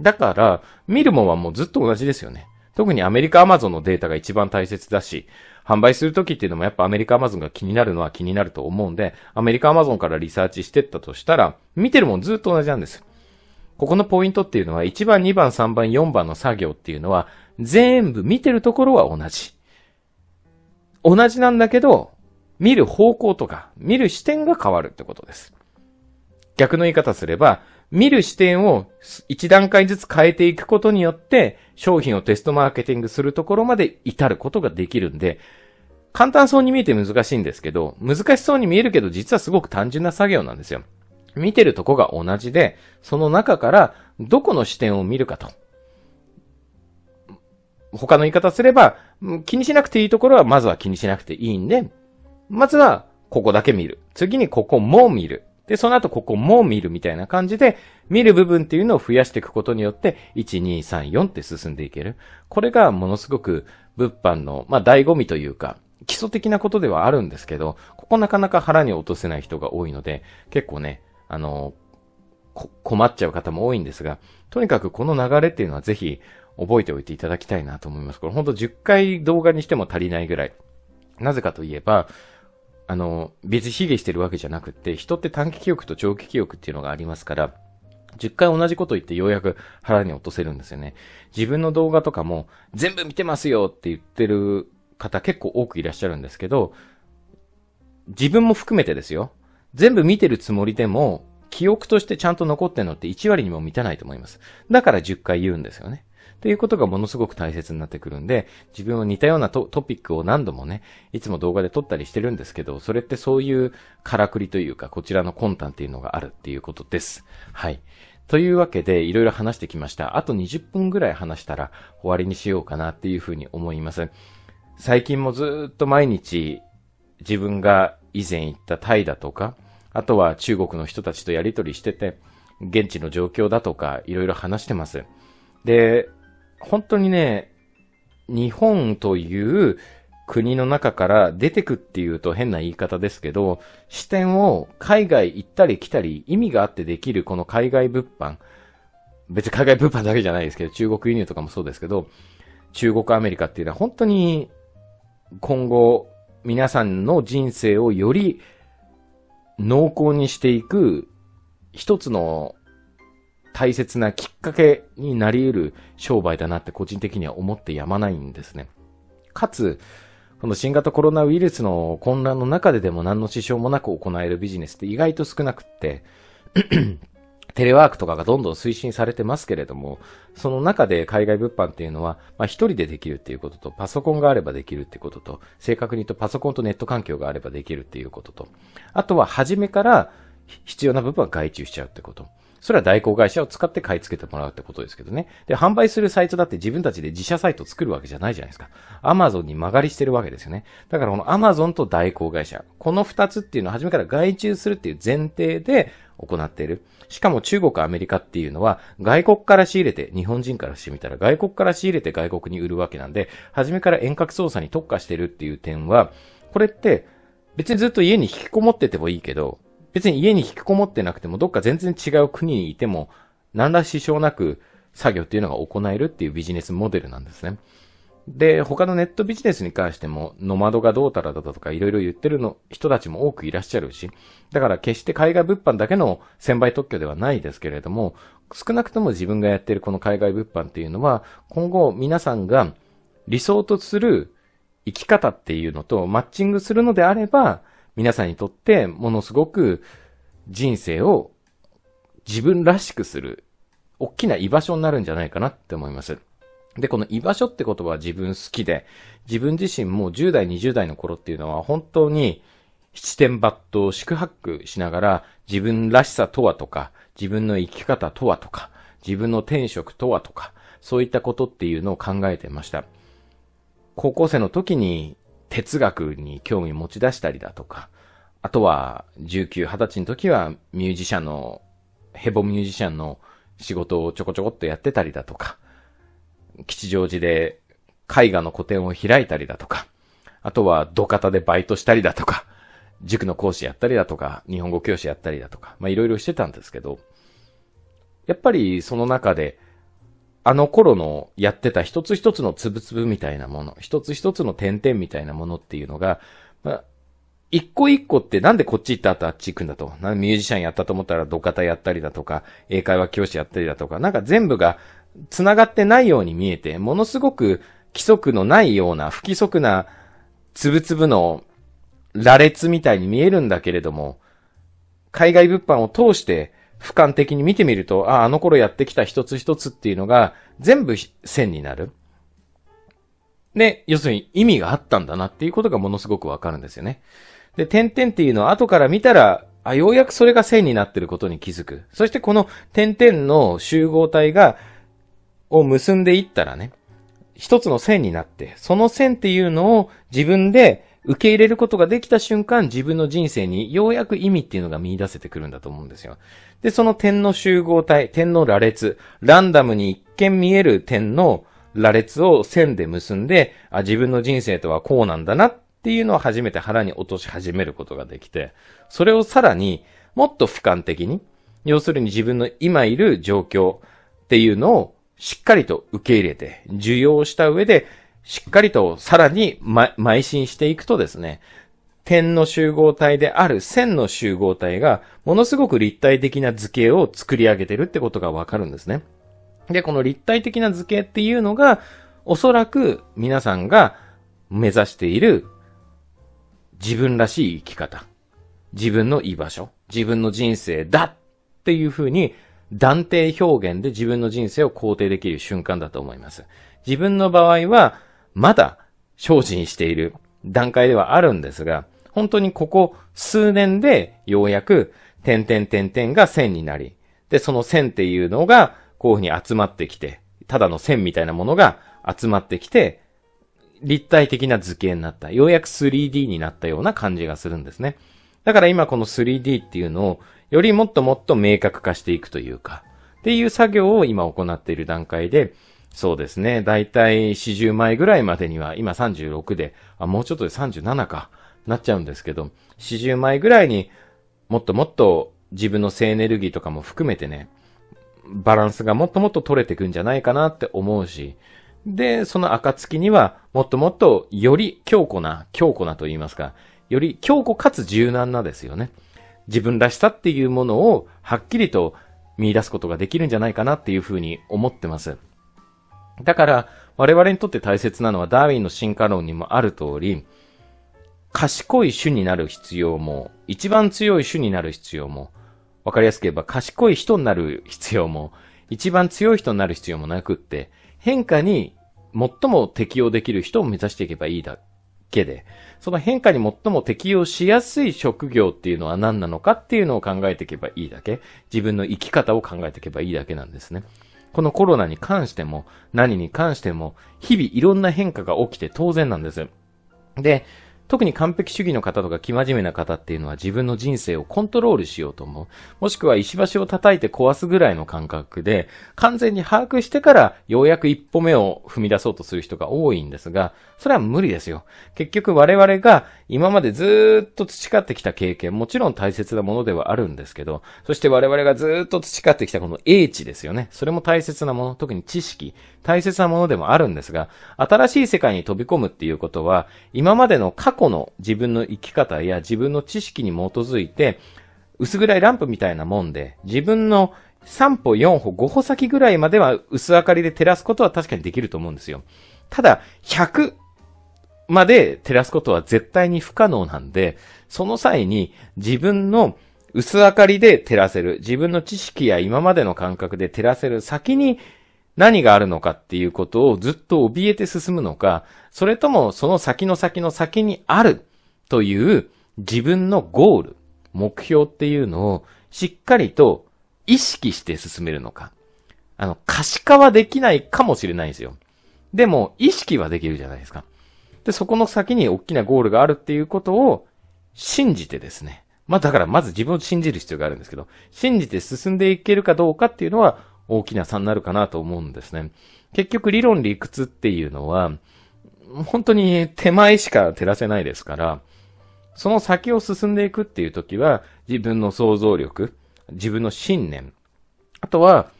だから、見るもんはもうずっと同じですよね。特にアメリカアマゾンのデータが一番大切だし、販売するときっていうのもやっぱアメリカアマゾンが気になるのは気になると思うんで、アメリカアマゾンからリサーチしてったとしたら、見てるもんずっと同じなんです。ここのポイントっていうのは、1番、2番、3番、4番の作業っていうのは、全部見てるところは同じ。同じなんだけど、見る方向とか、見る視点が変わるってことです。逆の言い方すれば、見る視点を一段階ずつ変えていくことによって、商品をテストマーケティングするところまで至ることができるんで、簡単そうに見えて難しいんですけど、難しそうに見えるけど、実はすごく単純な作業なんですよ。見てるとこが同じで、その中からどこの視点を見るかと。他の言い方すれば、気にしなくていいところはまずは気にしなくていいんで、まずは、ここだけ見る。次にここも見る。で、その後ここも見るみたいな感じで、見る部分っていうのを増やしていくことによって、1、2、3、4って進んでいける。これがものすごく物販の、まあ、醍醐味というか、基礎的なことではあるんですけど、ここなかなか腹に落とせない人が多いので、結構ね、あの、困っちゃう方も多いんですが、とにかくこの流れっていうのはぜひ覚えておいていただきたいなと思います。これほんと10回動画にしても足りないぐらい。なぜかといえば、あの、別に卑下してるわけじゃなくて、人って短期記憶と長期記憶っていうのがありますから、10回同じこと言ってようやく腹に落とせるんですよね。自分の動画とかも全部見てますよって言ってる方結構多くいらっしゃるんですけど、自分も含めてですよ。全部見てるつもりでも、記憶としてちゃんと残ってるのって1割にも満たないと思います。だから10回言うんですよね。っていうことがものすごく大切になってくるんで、自分は似たようなトピックを何度もね、いつも動画で撮ったりしてるんですけど、それってそういうからくりというか、こちらの魂胆っていうのがあるっていうことです。はい。というわけで、いろいろ話してきました。あと20分ぐらい話したら終わりにしようかなっていうふうに思います。最近もずっと毎日自分が以前行ったタイだとか、あとは中国の人たちとやりとりしてて、現地の状況だとか、いろいろ話してます。で、本当にね、日本という国の中から出てくっていうと変な言い方ですけど、視点を海外行ったり来たり意味があってできるこの海外物販、別に海外物販だけじゃないですけど、中国輸入とかもそうですけど、中国アメリカっていうのは本当に今後皆さんの人生をより濃厚にしていく一つの大切なきっかけになり得る商売だなって個人的には思ってやまないんですね。かつ、この新型コロナウイルスの混乱の中ででも何の支障もなく行えるビジネスって意外と少なくって テレワークとかがどんどん推進されてますけれども、その中で海外物販っていうのは、まあ一人でできるっていうことと、パソコンがあればできるってことと、正確に言うとパソコンとネット環境があればできるっていうことと、あとは初めから必要な部分は外注しちゃうってこと。それは代行会社を使って買い付けてもらうってことですけどね。で、販売するサイトだって自分たちで自社サイト作るわけじゃないじゃないですか。アマゾンに曲がりしてるわけですよね。だからこのアマゾンと代行会社、この二つっていうのは初めから外注するっていう前提で行っている。しかも中国、アメリカっていうのは外国から仕入れて、日本人からしてみたら外国から仕入れて外国に売るわけなんで、初めから遠隔操作に特化してるっていう点は、これって別にずっと家に引きこもっててもいいけど、別に家に引きこもってなくても、どっか全然違う国にいても、何ら支障なく作業っていうのが行えるっていうビジネスモデルなんですね。で、他のネットビジネスに関しても、ノマドがどうたらだとかいろいろ言ってるの人たちも多くいらっしゃるし、だから決して海外物販だけの専売特許ではないですけれども、少なくとも自分がやってるこの海外物販っていうのは、今後皆さんが理想とする生き方っていうのとマッチングするのであれば、皆さんにとってものすごく人生を自分らしくする大きな居場所になるんじゃないかなって思います。で、この居場所って言葉は自分好きで、自分自身も10代、20代の頃っていうのは本当に七点抜刀、宿泊しながら自分らしさとはとか、自分の生き方とはとか、自分の転職とはとか、そういったことっていうのを考えてました。高校生の時に哲学に興味持ち出したりだとか、あとは19、20歳の時はミュージシャンの、ヘボミュージシャンの仕事をちょこちょこっとやってたりだとか、吉祥寺で絵画の個展を開いたりだとか、あとは土方でバイトしたりだとか、塾の講師やったりだとか、日本語教師やったりだとか、まあいろいろしてたんですけど、やっぱりその中であの頃のやってた一つ一つのつぶつぶみたいなもの、一つ一つの点々みたいなものっていうのが、まあ、一個一個ってなんでこっち行った後あっち行くんだと。なんミュージシャンやったと思ったら土方やったりだとか、英会話教師やったりだとか、なんか全部が繋がってないように見えて、ものすごく規則のないような、不規則なつぶつぶの羅列みたいに見えるんだけれども、海外物販を通して、俯瞰的に見てみると、あ、あの頃やってきた一つ一つっていうのが全部線になる。で、要するに意味があったんだなっていうことがものすごくわかるんですよね。で、点々っていうのは後から見たら、あ、ようやくそれが線になってることに気づく。そしてこの点々の集合体が、を結んでいったらね、一つの線になって、その線っていうのを自分で受け入れることができた瞬間、自分の人生にようやく意味っていうのが見出せてくるんだと思うんですよ。で、その点の集合体、点の羅列、ランダムに一見見える点の羅列を線で結んで、あ、自分の人生とはこうなんだなっていうのを初めて腹に落とし始めることができて、それをさらにもっと俯瞰的に、要するに自分の今いる状況っていうのをしっかりと受け入れて、受容した上で、しっかりとさらに、ま、邁進していくとですね、点の集合体である線の集合体が、ものすごく立体的な図形を作り上げてるってことがわかるんですね。で、この立体的な図形っていうのが、おそらく皆さんが目指している自分らしい生き方、自分の居場所、自分の人生だっていうふうに断定表現で自分の人生を肯定できる瞬間だと思います。自分の場合は、まだ精進している段階ではあるんですが、本当にここ数年でようやく、点々点々が線になり、で、その線っていうのが、こういうふうに集まってきて、ただの線みたいなものが集まってきて、立体的な図形になった。ようやく 3D になったような感じがするんですね。だから今この 3D っていうのを、よりもっともっと明確化していくというか、っていう作業を今行っている段階で、そうですね。だいたい40枚ぐらいまでには、今36で、あ、もうちょっとで37か、なっちゃうんですけど、40枚ぐらいにもっともっと自分の性エネルギーとかも含めてね、バランスがもっともっと取れてくんじゃないかなって思うし、で、その暁には、もっともっとより強固な、強固なと言いますか、より強固かつ柔軟なですよね。自分らしさっていうものをはっきりと見出すことができるんじゃないかなっていうふうに思ってます。だから、我々にとって大切なのは、ダーウィンの進化論にもある通り、賢い種になる必要も、一番強い種になる必要も、わかりやすく言えば、賢い人になる必要も、一番強い人になる必要もなくって、変化に最も適応できる人を目指していけばいいだけで、その変化に最も適応しやすい職業っていうのは何なのかっていうのを考えていけばいいだけ、自分の生き方を考えていけばいいだけなんですね。このコロナに関しても、何に関しても、日々いろんな変化が起きて当然なんです。で、特に完璧主義の方とか生真面目な方っていうのは自分の人生をコントロールしようと思う。もしくは石橋を叩いて壊すぐらいの感覚で、完全に把握してからようやく一歩目を踏み出そうとする人が多いんですが、それは無理ですよ。結局我々が今までずっと培ってきた経験、もちろん大切なものではあるんですけど、そして我々がずっと培ってきたこの英知ですよね。それも大切なもの、特に知識。大切なものでもあるんですが、新しい世界に飛び込むっていうことは、今までの過去の自分の生き方や自分の知識に基づいて、薄暗いランプみたいなもんで、自分の3歩、4歩、5歩先ぐらいまでは薄明かりで照らすことは確かにできると思うんですよ。ただ、100まで照らすことは絶対に不可能なんで、その際に自分の薄明かりで照らせる、自分の知識や今までの感覚で照らせる先に何があるのかっていうことをずっと怯えて進むのか、それともその先の先の先にあるという自分のゴール、目標っていうのをしっかりと意識して進めるのか。あの、可視化はできないかもしれないんですよ。でも、意識はできるじゃないですか。で、そこの先に大きなゴールがあるっていうことを信じてですね。まあ、だからまず自分を信じる必要があるんですけど、信じて進んでいけるかどうかっていうのは、大きな差になるかなと思うんですね。結局理論理屈っていうのは、本当に手前しか照らせないですから、その先を進んでいくっていう時は、自分の想像力、自分の信念、あとは、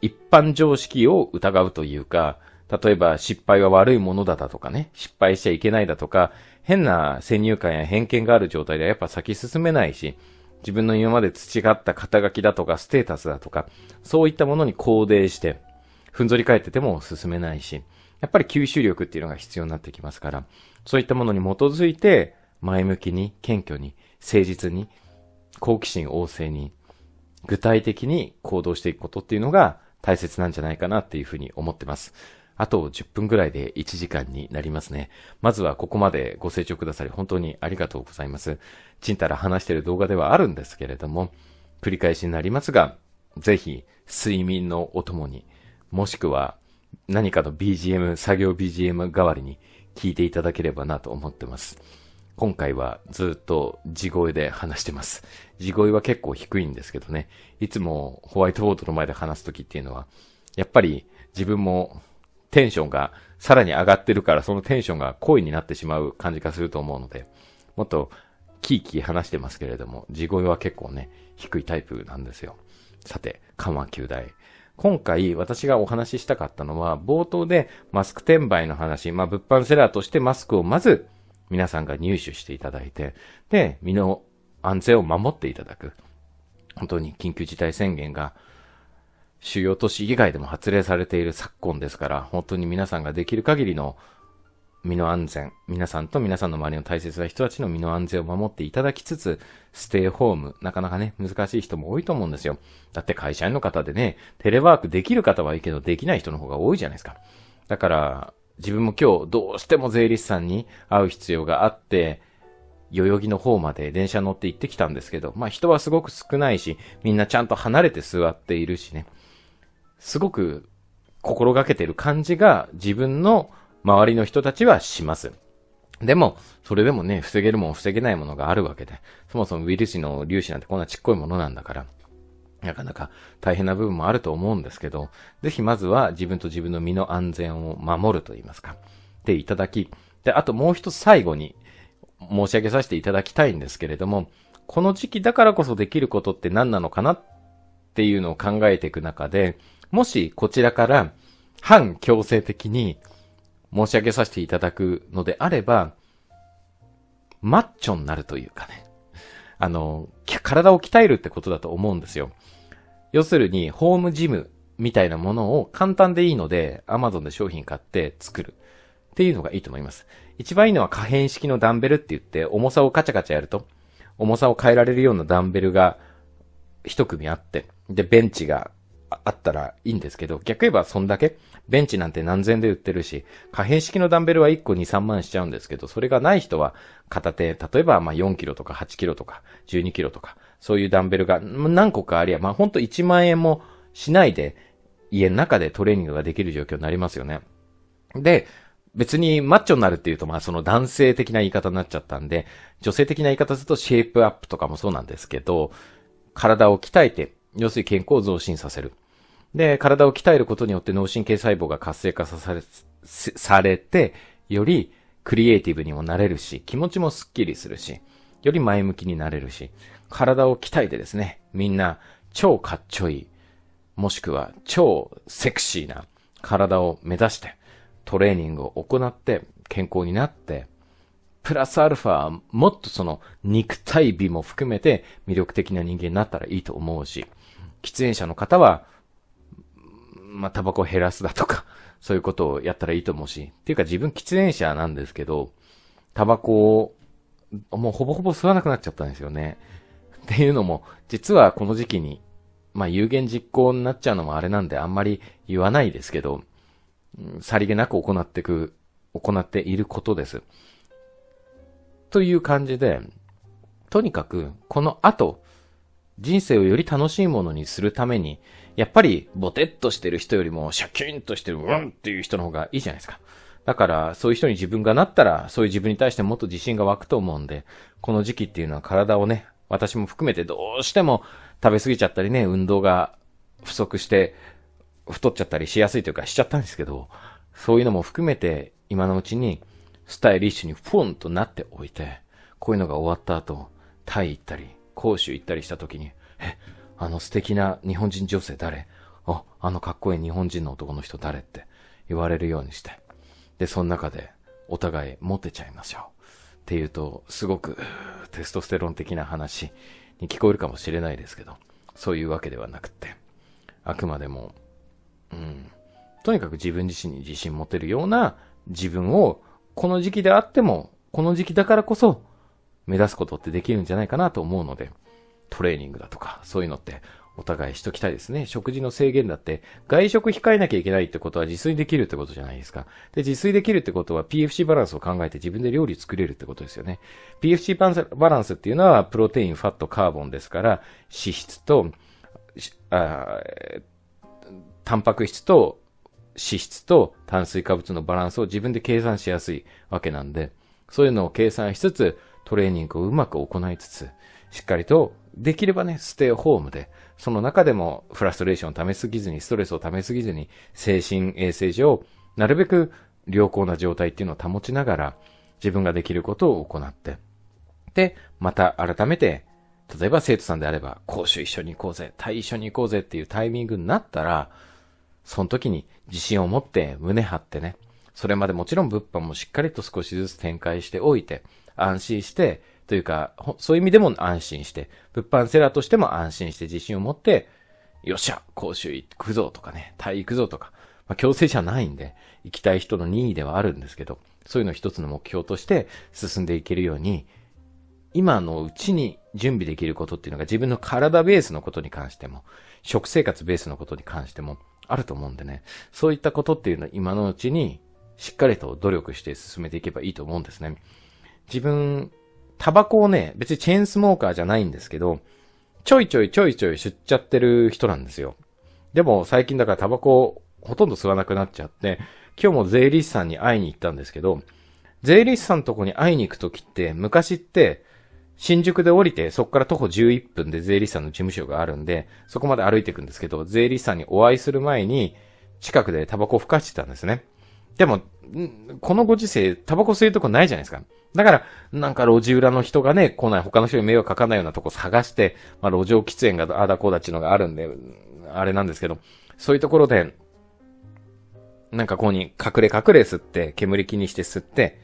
一般常識を疑うというか、例えば失敗は悪いものだだとかね、失敗しちゃいけないだとか、変な先入観や偏見がある状態ではやっぱ先進めないし、自分の今まで培った肩書きだとか、ステータスだとか、そういったものに肯定して、ふんぞり返ってても進めないし、やっぱり吸収力っていうのが必要になってきますから、そういったものに基づいて、前向きに、謙虚に、誠実に、好奇心旺盛に、具体的に行動していくことっていうのが大切なんじゃないかなっていうふうに思ってます。あと10分ぐらいで1時間になりますね。まずはここまでご清聴くださり本当にありがとうございます。ちんたら話している動画ではあるんですけれども、繰り返しになりますが、ぜひ睡眠のお供に、もしくは何かの BGM、作業 BGM 代わりに聞いていただければなと思ってます。今回はずっと地声で話してます。地声は結構低いんですけどね。いつもホワイトボードの前で話すときっていうのは、やっぱり自分もテンションがさらに上がってるから、そのテンションが恋になってしまう感じがすると思うので、もっとキーキー話してますけれども、地声は結構ね、低いタイプなんですよ。さて、緩和9大。今回私がお話ししたかったのは、冒頭でマスク転売の話、まあ物販セラーとしてマスクをまず皆さんが入手していただいて、で、身の安全を守っていただく。本当に緊急事態宣言が主要都市以外でも発令されている昨今ですから、本当に皆さんができる限りの身の安全、皆さんと皆さんの周りの大切な人たちの身の安全を守っていただきつつ、ステイホーム、なかなかね、難しい人も多いと思うんですよ。だって会社員の方でね、テレワークできる方はいいけど、できない人の方が多いじゃないですか。だから、自分も今日どうしても税理士さんに会う必要があって、代々木の方まで電車乗って行ってきたんですけど、まあ人はすごく少ないし、みんなちゃんと離れて座っているしね。すごく心がけてる感じが自分の周りの人たちはします。でも、それでもね、防げるもん防げないものがあるわけで、そもそもウイルスの粒子なんてこんなちっこいものなんだから、なかなか大変な部分もあると思うんですけど、ぜひまずは自分と自分の身の安全を守ると言いますか、でいただき、で、あともう一つ最後に申し上げさせていただきたいんですけれども、この時期だからこそできることって何なのかなっていうのを考えていく中で、もしこちらから反強制的に申し上げさせていただくのであれば、マッチョになるというかね。あの、体を鍛えるってことだと思うんですよ。要するに、ホームジムみたいなものを簡単でいいので、Amazon で商品買って作る。っていうのがいいと思います。一番いいのは可変式のダンベルって言って、重さをカチャカチャやると、重さを変えられるようなダンベルが一組あって、で、ベンチがあったらいいんですけど、逆言えばそんだけ、ベンチなんて何千で売ってるし、可変式のダンベルは1個2、3万しちゃうんですけど、それがない人は片手、例えばまあ4キロとか8キロとか12キロとか、そういうダンベルが何個かありゃ、まあほんと1万円もしないで、家の中でトレーニングができる状況になりますよね。で、別にマッチョになるっていうと、まあその男性的な言い方になっちゃったんで、女性的な言い方するとシェイプアップとかもそうなんですけど、体を鍛えて、要するに健康を増進させる。で、体を鍛えることによって脳神経細胞が活性化され、されて、よりクリエイティブにもなれるし、気持ちもスッキリするし、より前向きになれるし、体を鍛えてですね、みんな超かっちょいい、もしくは超セクシーな体を目指して、トレーニングを行って、健康になって、プラスアルファ、もっとその肉体美も含めて魅力的な人間になったらいいと思うし、喫煙者の方はまあ、タバコを減らすだとか、そういうことをやったらいいと思うし、っていうか自分喫煙者なんですけど、タバコを、もうほぼほぼ吸わなくなっちゃったんですよね。っていうのも、実はこの時期に、まあ、有言実行になっちゃうのもあれなんであんまり言わないですけど、さりげなく行ってく、行っていることです。という感じで、とにかく、この後、人生をより楽しいものにするために、やっぱり、ボテッとしてる人よりも、シャキーンとしてる、うんっていう人の方がいいじゃないですか。だから、そういう人に自分がなったら、そういう自分に対してもっと自信が湧くと思うんで、この時期っていうのは体をね、私も含めてどうしても食べ過ぎちゃったりね、運動が不足して、太っちゃったりしやすいというかしちゃったんですけど、そういうのも含めて、今のうちに、スタイリッシュにフォンとなっておいて、こういうのが終わった後、タイ行ったり、甲州行ったりした時に、え、あの素敵な日本人女性誰あ、あのかっこいい日本人の男の人誰って言われるようにして。で、その中でお互いモテちゃいましょう。っていうと、すごくテストステロン的な話に聞こえるかもしれないですけど、そういうわけではなくって、あくまでも、うん、とにかく自分自身に自信持てるような自分を、この時期であっても、この時期だからこそ、目指すことってできるんじゃないかなと思うので、トレーニングだとか、そういうのってお互いしときたいですね。食事の制限だって、外食控えなきゃいけないってことは自炊できるってことじゃないですか。で、自炊できるってことは PFC バランスを考えて自分で料理作れるってことですよね。PFC バランスっていうのは、プロテイン、ファット、カーボンですから、脂質と、あタンパク質と脂質と炭水化物のバランスを自分で計算しやすいわけなんで、そういうのを計算しつつ、トレーニングをうまく行いつつ、しっかりとできればね、ステイホームで、その中でもフラストレーションを溜めすぎずに、ストレスを溜めすぎずに、精神衛生上、なるべく良好な状態っていうのを保ちながら、自分ができることを行って、で、また改めて、例えば生徒さんであれば、講習一緒に行こうぜ、対一緒に行こうぜっていうタイミングになったら、その時に自信を持って胸張ってね、それまでもちろん物販もしっかりと少しずつ展開しておいて、安心して、というか、そういう意味でも安心して、物販セラーとしても安心して自信を持って、よっしゃ講習行くぞとかね、体育行くぞとか、まあ、強制じゃないんで、行きたい人の任意ではあるんですけど、そういうの一つの目標として進んでいけるように、今のうちに準備できることっていうのが自分の体ベースのことに関しても、食生活ベースのことに関してもあると思うんでね、そういったことっていうのは今のうちにしっかりと努力して進めていけばいいと思うんですね。自分タバコをね、別にチェーンスモーカーじゃないんですけど、ちょいちょいちょいちょい吸っちゃってる人なんですよ。でも最近だからタバコほとんど吸わなくなっちゃって、今日も税理士さんに会いに行ったんですけど、税理士さんのとこに会いに行くときって、昔って、新宿で降りて、そこから徒歩11分で税理士さんの事務所があるんで、そこまで歩いていくんですけど、税理士さんにお会いする前に、近くでタバコを吹かしてたんですね。でも、このご時世、タバコ吸えるとこないじゃないですか。だから、なんか路地裏の人がね、来ない、他の人に迷惑かかないようなとこ探して、まあ路上喫煙があだこうだちのがあるんで、あれなんですけど、そういうところで、なんかここに隠れ隠れ吸って、煙気にして吸って、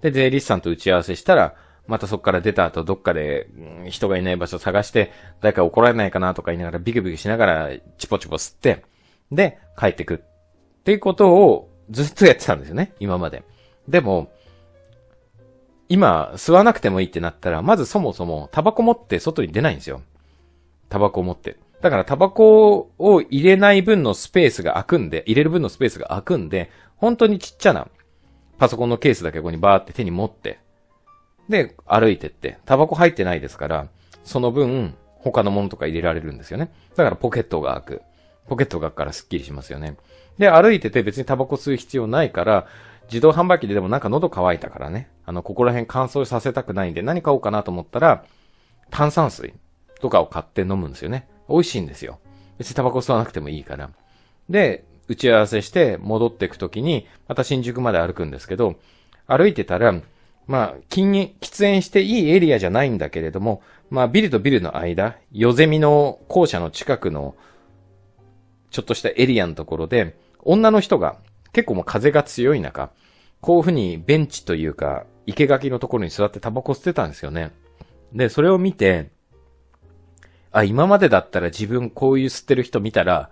で、税理士さんと打ち合わせしたら、またそこから出た後どっかで人がいない場所探して、誰か怒られないかなとか言いながらビクビクしながらチポチポ吸って、で、帰ってくっていうことをずっとやってたんですよね、今まで。でも、今、吸わなくてもいいってなったら、まずそもそも、タバコ持って外に出ないんですよ。タバコ持って。だから、タバコを入れない分のスペースが空くんで、入れる分のスペースが空くんで、本当にちっちゃな、パソコンのケースだけここにバーって手に持って、で、歩いてって、タバコ入ってないですから、その分、他のものとか入れられるんですよね。だから、ポケットが開く。ポケットが空くからスッキリしますよね。で、歩いてて別にタバコ吸う必要ないから、自動販売機ででもなんか喉乾いたからね、あの、ここら辺乾燥させたくないんで何買おうかなと思ったら、炭酸水とかを買って飲むんですよね。美味しいんですよ。別にタバコ吸わなくてもいいから。で、打ち合わせして戻っていくときに、また新宿まで歩くんですけど、歩いてたら、まあ、禁煙、喫煙していいエリアじゃないんだけれども、まあ、ビルとビルの間、夜ゼミの校舎の近くの、ちょっとしたエリアのところで、女の人が、結構もう風が強い中、こういうふうにベンチというか、生垣のところに座ってタバコ吸ってたんですよね。で、それを見て、あ、今までだったら自分こういう吸ってる人見たら、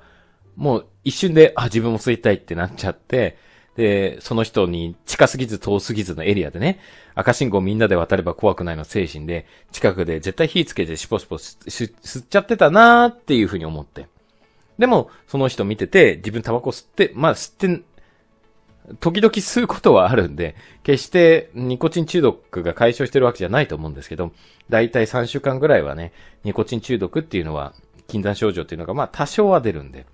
もう一瞬で、あ、自分も吸いたいってなっちゃって、で、その人に近すぎず遠すぎずのエリアでね、赤信号みんなで渡れば怖くないの精神で、近くで絶対火つけてシポシポ吸っちゃってたなーっていうふうに思って。でも、その人見てて、自分タバコ吸って、まあ吸って、時々吸うことはあるんで、決してニコチン中毒が解消してるわけじゃないと思うんですけど、だいたい3週間ぐらいはね、ニコチン中毒っていうのは、禁断症状っていうのが、まあ多少は出るんで。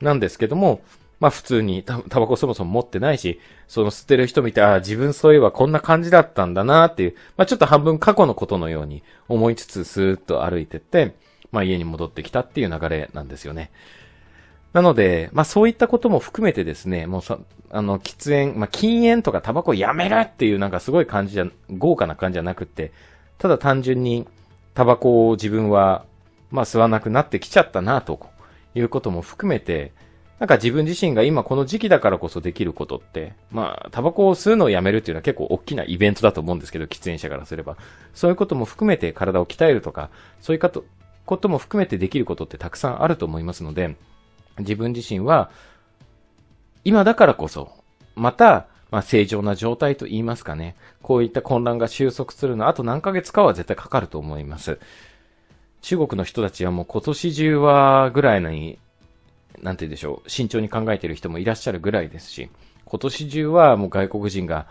なんですけども、まあ普通にタバコそもそも持ってないし、その吸ってる人見て、ああ、自分そういえばこんな感じだったんだなっていう、まあちょっと半分過去のことのように思いつつスーッと歩いてって、まあ家に戻ってきたっていう流れなんですよね。なので、まあそういったことも含めてですね、もうさ、あの、喫煙、まあ禁煙とかタバコやめるっていうなんかすごい感じじゃ、豪華な感じじゃなくって、ただ単純にタバコを自分は、まあ吸わなくなってきちゃったなということも含めて、なんか自分自身が今この時期だからこそできることって、まあ、タバコを吸うのをやめるっていうのは結構大きなイベントだと思うんですけど、喫煙者からすれば。そういうことも含めて体を鍛えるとか、そういうこと、ことも含めてできることってたくさんあると思いますので、自分自身は、今だからこそ、また、まあ、正常な状態と言いますかね。こういった混乱が収束するのあと何ヶ月かは絶対かかると思います。中国の人たちはもう今年中はぐらいに、なんて言うんでしょう、慎重に考えている人もいらっしゃるぐらいですし、今年中はもう外国人が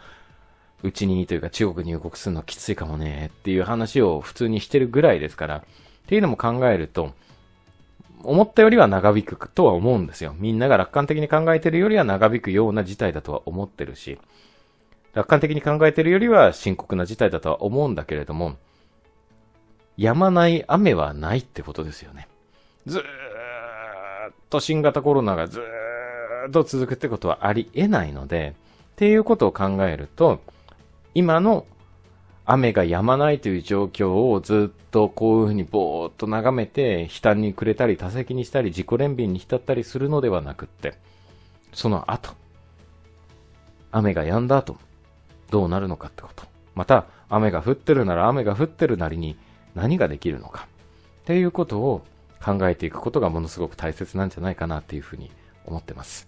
うちにというか中国入国するのきついかもねっていう話を普通にしてるぐらいですから、っていうのも考えると、思ったよりは長引くとは思うんですよ。みんなが楽観的に考えてるよりは長引くような事態だとは思ってるし、楽観的に考えてるよりは深刻な事態だとは思うんだけれども、止まない雨はないってことですよね。ずーっと新型コロナがずーっと続くってことはありえないので、っていうことを考えると、今の雨が止まないという状況をずっとこういうふうにぼーっと眺めて、悲嘆に暮れたり、多席にしたり、自己憐憫に浸ったりするのではなくって、その後、雨が止んだ後、どうなるのかってこと。また、雨が降ってるなら雨が降ってるなりに何ができるのか。っていうことを考えていくことがものすごく大切なんじゃないかなっていうふうに思ってます。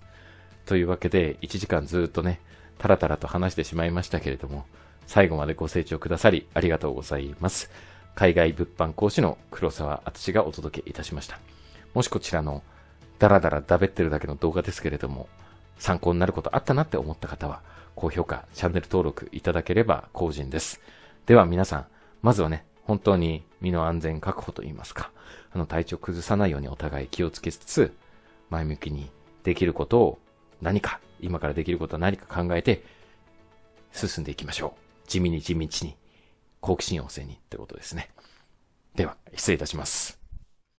というわけで、1時間ずっとね、タラタラと話してしまいましたけれども、最後までご清聴くださりありがとうございます。海外物販講師の黒沢敦がお届けいたしました。もしこちらのダラダラダベってるだけの動画ですけれども、参考になることあったなって思った方は、高評価、チャンネル登録いただければ幸甚です。では皆さん、まずはね、本当に身の安全確保といいますか、あの体調崩さないようにお互い気をつけつつ、前向きにできることを何か、今からできることは何か考えて進んでいきましょう。地味に地道に、好奇心旺盛にってことですね。では、失礼いたします。